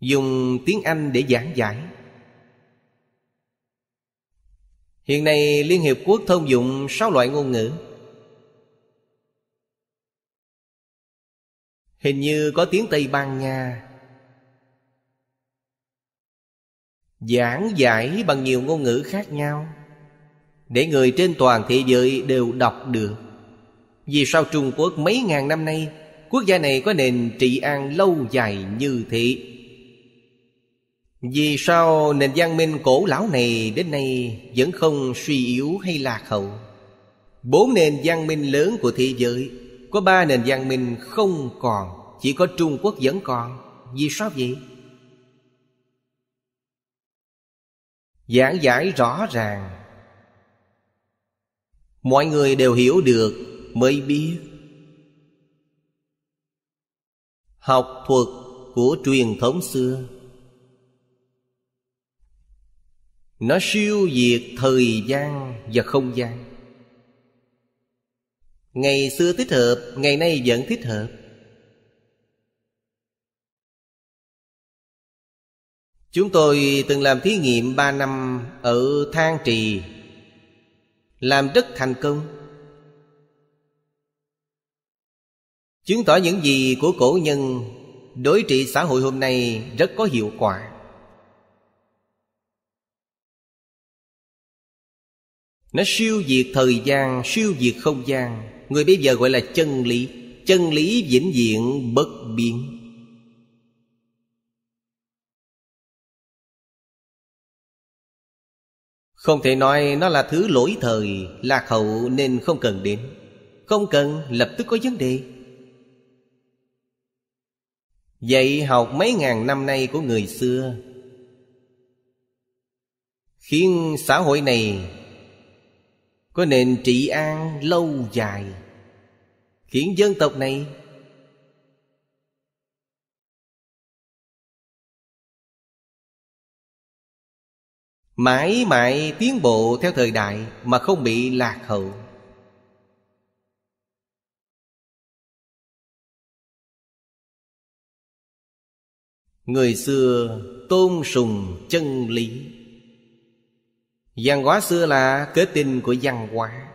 Dùng tiếng Anh để giảng giải Hiện nay Liên Hiệp Quốc thông dụng 6 loại ngôn ngữ Hình như có tiếng Tây Ban Nha Giảng giải bằng nhiều ngôn ngữ khác nhau Để người trên toàn thế giới đều đọc được Vì sao Trung Quốc mấy ngàn năm nay Quốc gia này có nền trị an lâu dài như thế vì sao nền văn minh cổ lão này đến nay vẫn không suy yếu hay lạc hậu? Bốn nền văn minh lớn của thế giới Có ba nền văn minh không còn Chỉ có Trung Quốc vẫn còn Vì sao vậy? Giảng giải rõ ràng Mọi người đều hiểu được mới biết Học thuật của truyền thống xưa nó siêu diệt thời gian và không gian ngày xưa thích hợp ngày nay vẫn thích hợp chúng tôi từng làm thí nghiệm ba năm ở thang trì làm rất thành công chứng tỏ những gì của cổ nhân đối trị xã hội hôm nay rất có hiệu quả nó siêu diệt thời gian siêu diệt không gian người bây giờ gọi là chân lý chân lý vĩnh viễn bất biến không thể nói nó là thứ lỗi thời lạc hậu nên không cần đến không cần lập tức có vấn đề Dạy học mấy ngàn năm nay của người xưa Khiến xã hội này có nền trị an lâu dài khiến dân tộc này mãi mãi tiến bộ theo thời đại mà không bị lạc hậu người xưa tôn sùng chân lý Văn hóa xưa là kết tinh của văn hóa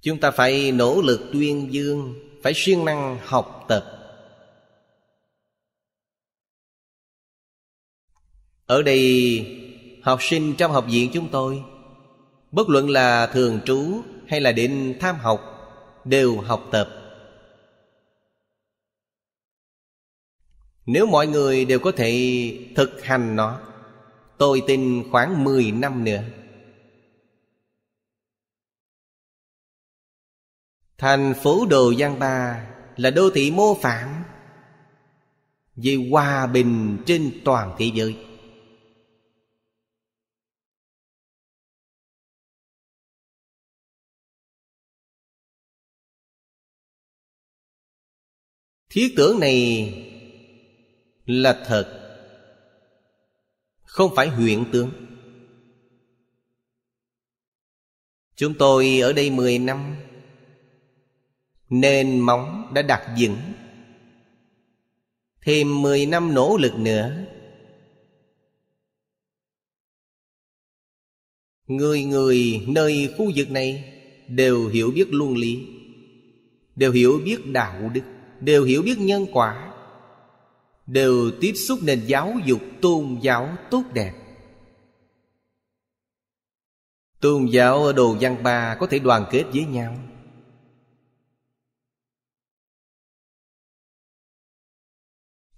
Chúng ta phải nỗ lực tuyên dương Phải siêng năng học tập Ở đây học sinh trong học viện chúng tôi Bất luận là thường trú hay là định tham học Đều học tập Nếu mọi người đều có thể thực hành nó Tôi tin khoảng 10 năm nữa Thành phố Đồ Giang Ba là đô thị mô phạm Vì hòa bình trên toàn thế giới Thiết tưởng này là thật không phải huyện tướng chúng tôi ở đây mười năm nên móng đã đặt vững thêm mười năm nỗ lực nữa người người nơi khu vực này đều hiểu biết luân lý đều hiểu biết đạo đức đều hiểu biết nhân quả đều tiếp xúc nền giáo dục tôn giáo tốt đẹp tôn giáo ở đồ văn ba có thể đoàn kết với nhau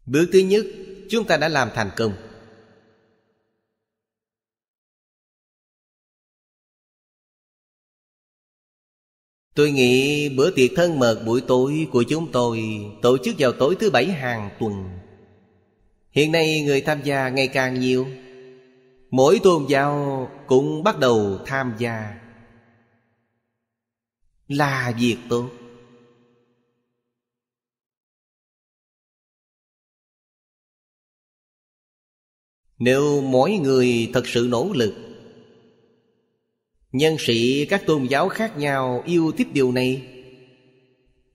bước thứ nhất chúng ta đã làm thành công Tôi nghĩ bữa tiệc thân mật buổi tối của chúng tôi tổ chức vào tối thứ bảy hàng tuần hiện nay người tham gia ngày càng nhiều mỗi tôn giáo cũng bắt đầu tham gia là việc tốt nếu mỗi người thật sự nỗ lực nhân sĩ các tôn giáo khác nhau yêu thích điều này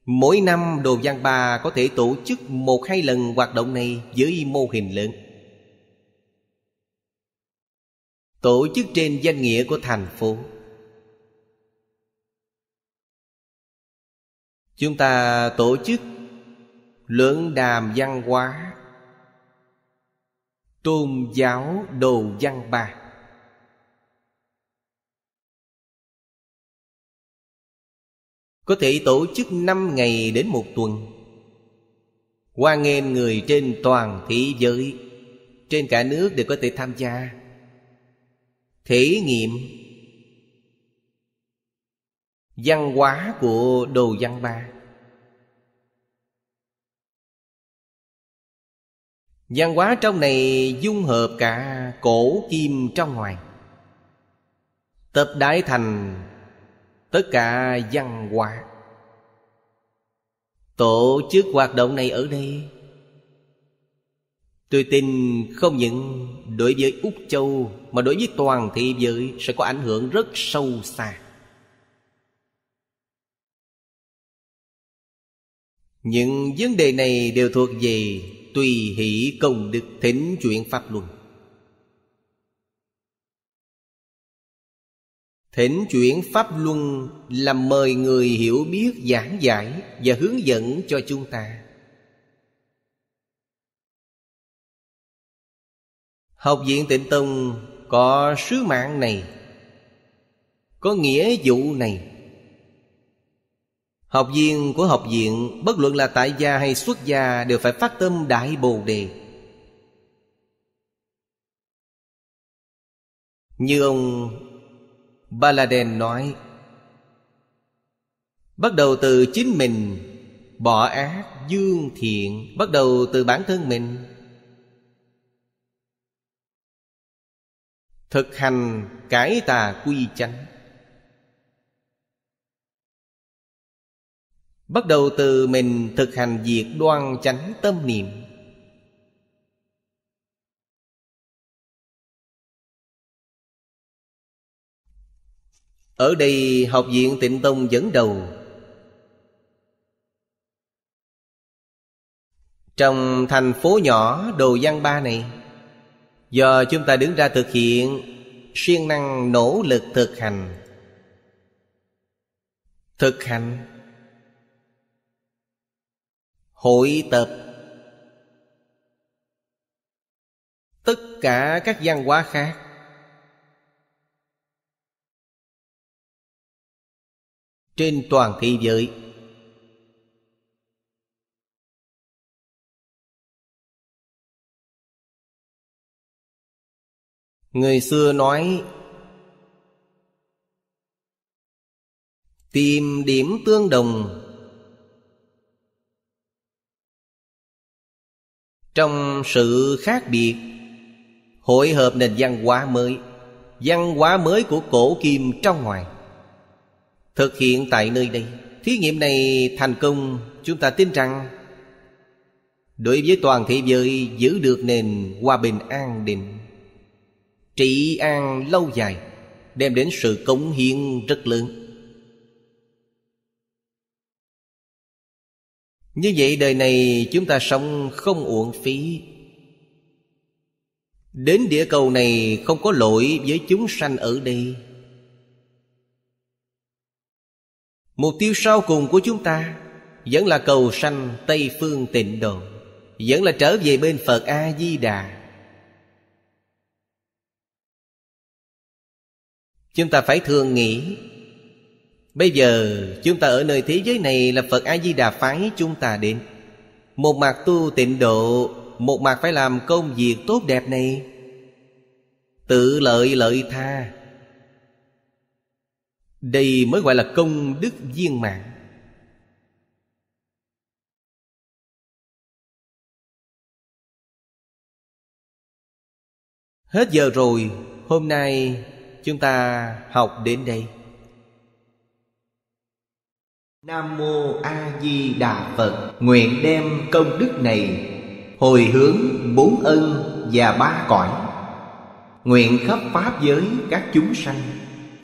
Mỗi năm Đồ Giang Ba có thể tổ chức một hai lần hoạt động này với mô hình lớn. Tổ chức trên danh nghĩa của thành phố. Chúng ta tổ chức luận đàm văn hóa tôn giáo Đồ Giang Ba. Có thể tổ chức 5 ngày đến một tuần hoan nghênh người trên toàn thế giới Trên cả nước đều có thể tham gia Thể nghiệm Văn hóa của Đồ Văn Ba Văn hóa trong này dung hợp cả cổ kim trong ngoài Tập Đại Thành tất cả văn hóa tổ chức hoạt động này ở đây tôi tin không những đối với úc châu mà đối với toàn thế giới sẽ có ảnh hưởng rất sâu xa những vấn đề này đều thuộc về tùy hỷ công đức thỉnh chuyện pháp luân Thỉnh chuyển Pháp Luân làm mời người hiểu biết giảng giải và hướng dẫn cho chúng ta. Học viện Tịnh Tông có sứ mạng này, có nghĩa vụ này. Học viên của học viện bất luận là tại gia hay xuất gia đều phải phát tâm đại bồ đề. Như ông Baladen nói Bắt đầu từ chính mình Bỏ ác, dương thiện Bắt đầu từ bản thân mình Thực hành cải tà quy chánh Bắt đầu từ mình thực hành việc đoan chánh tâm niệm Ở đây học viện tịnh tông dẫn đầu Trong thành phố nhỏ Đồ Giang Ba này Do chúng ta đứng ra thực hiện siêng năng nỗ lực thực hành Thực hành Hội tập Tất cả các văn hóa khác trên toàn thế giới người xưa nói tìm điểm tương đồng trong sự khác biệt hội hợp nền văn hóa mới văn hóa mới của cổ kim trong ngoài thực hiện tại nơi đây thí nghiệm này thành công chúng ta tin rằng đối với toàn thế giới giữ được nền hòa bình an định trị an lâu dài đem đến sự cống hiến rất lớn như vậy đời này chúng ta sống không uổng phí đến địa cầu này không có lỗi với chúng sanh ở đây Mục tiêu sau cùng của chúng ta Vẫn là cầu sanh Tây Phương tịnh độ Vẫn là trở về bên Phật A-di-đà Chúng ta phải thường nghĩ Bây giờ chúng ta ở nơi thế giới này là Phật A-di-đà phái chúng ta đến Một mặt tu tịnh độ Một mặt phải làm công việc tốt đẹp này Tự lợi lợi tha đây mới gọi là công đức viên mạng hết giờ rồi hôm nay chúng ta học đến đây nam mô a di đà phật nguyện đem công đức này hồi hướng bốn ân và ba cõi nguyện khắp pháp giới các chúng sanh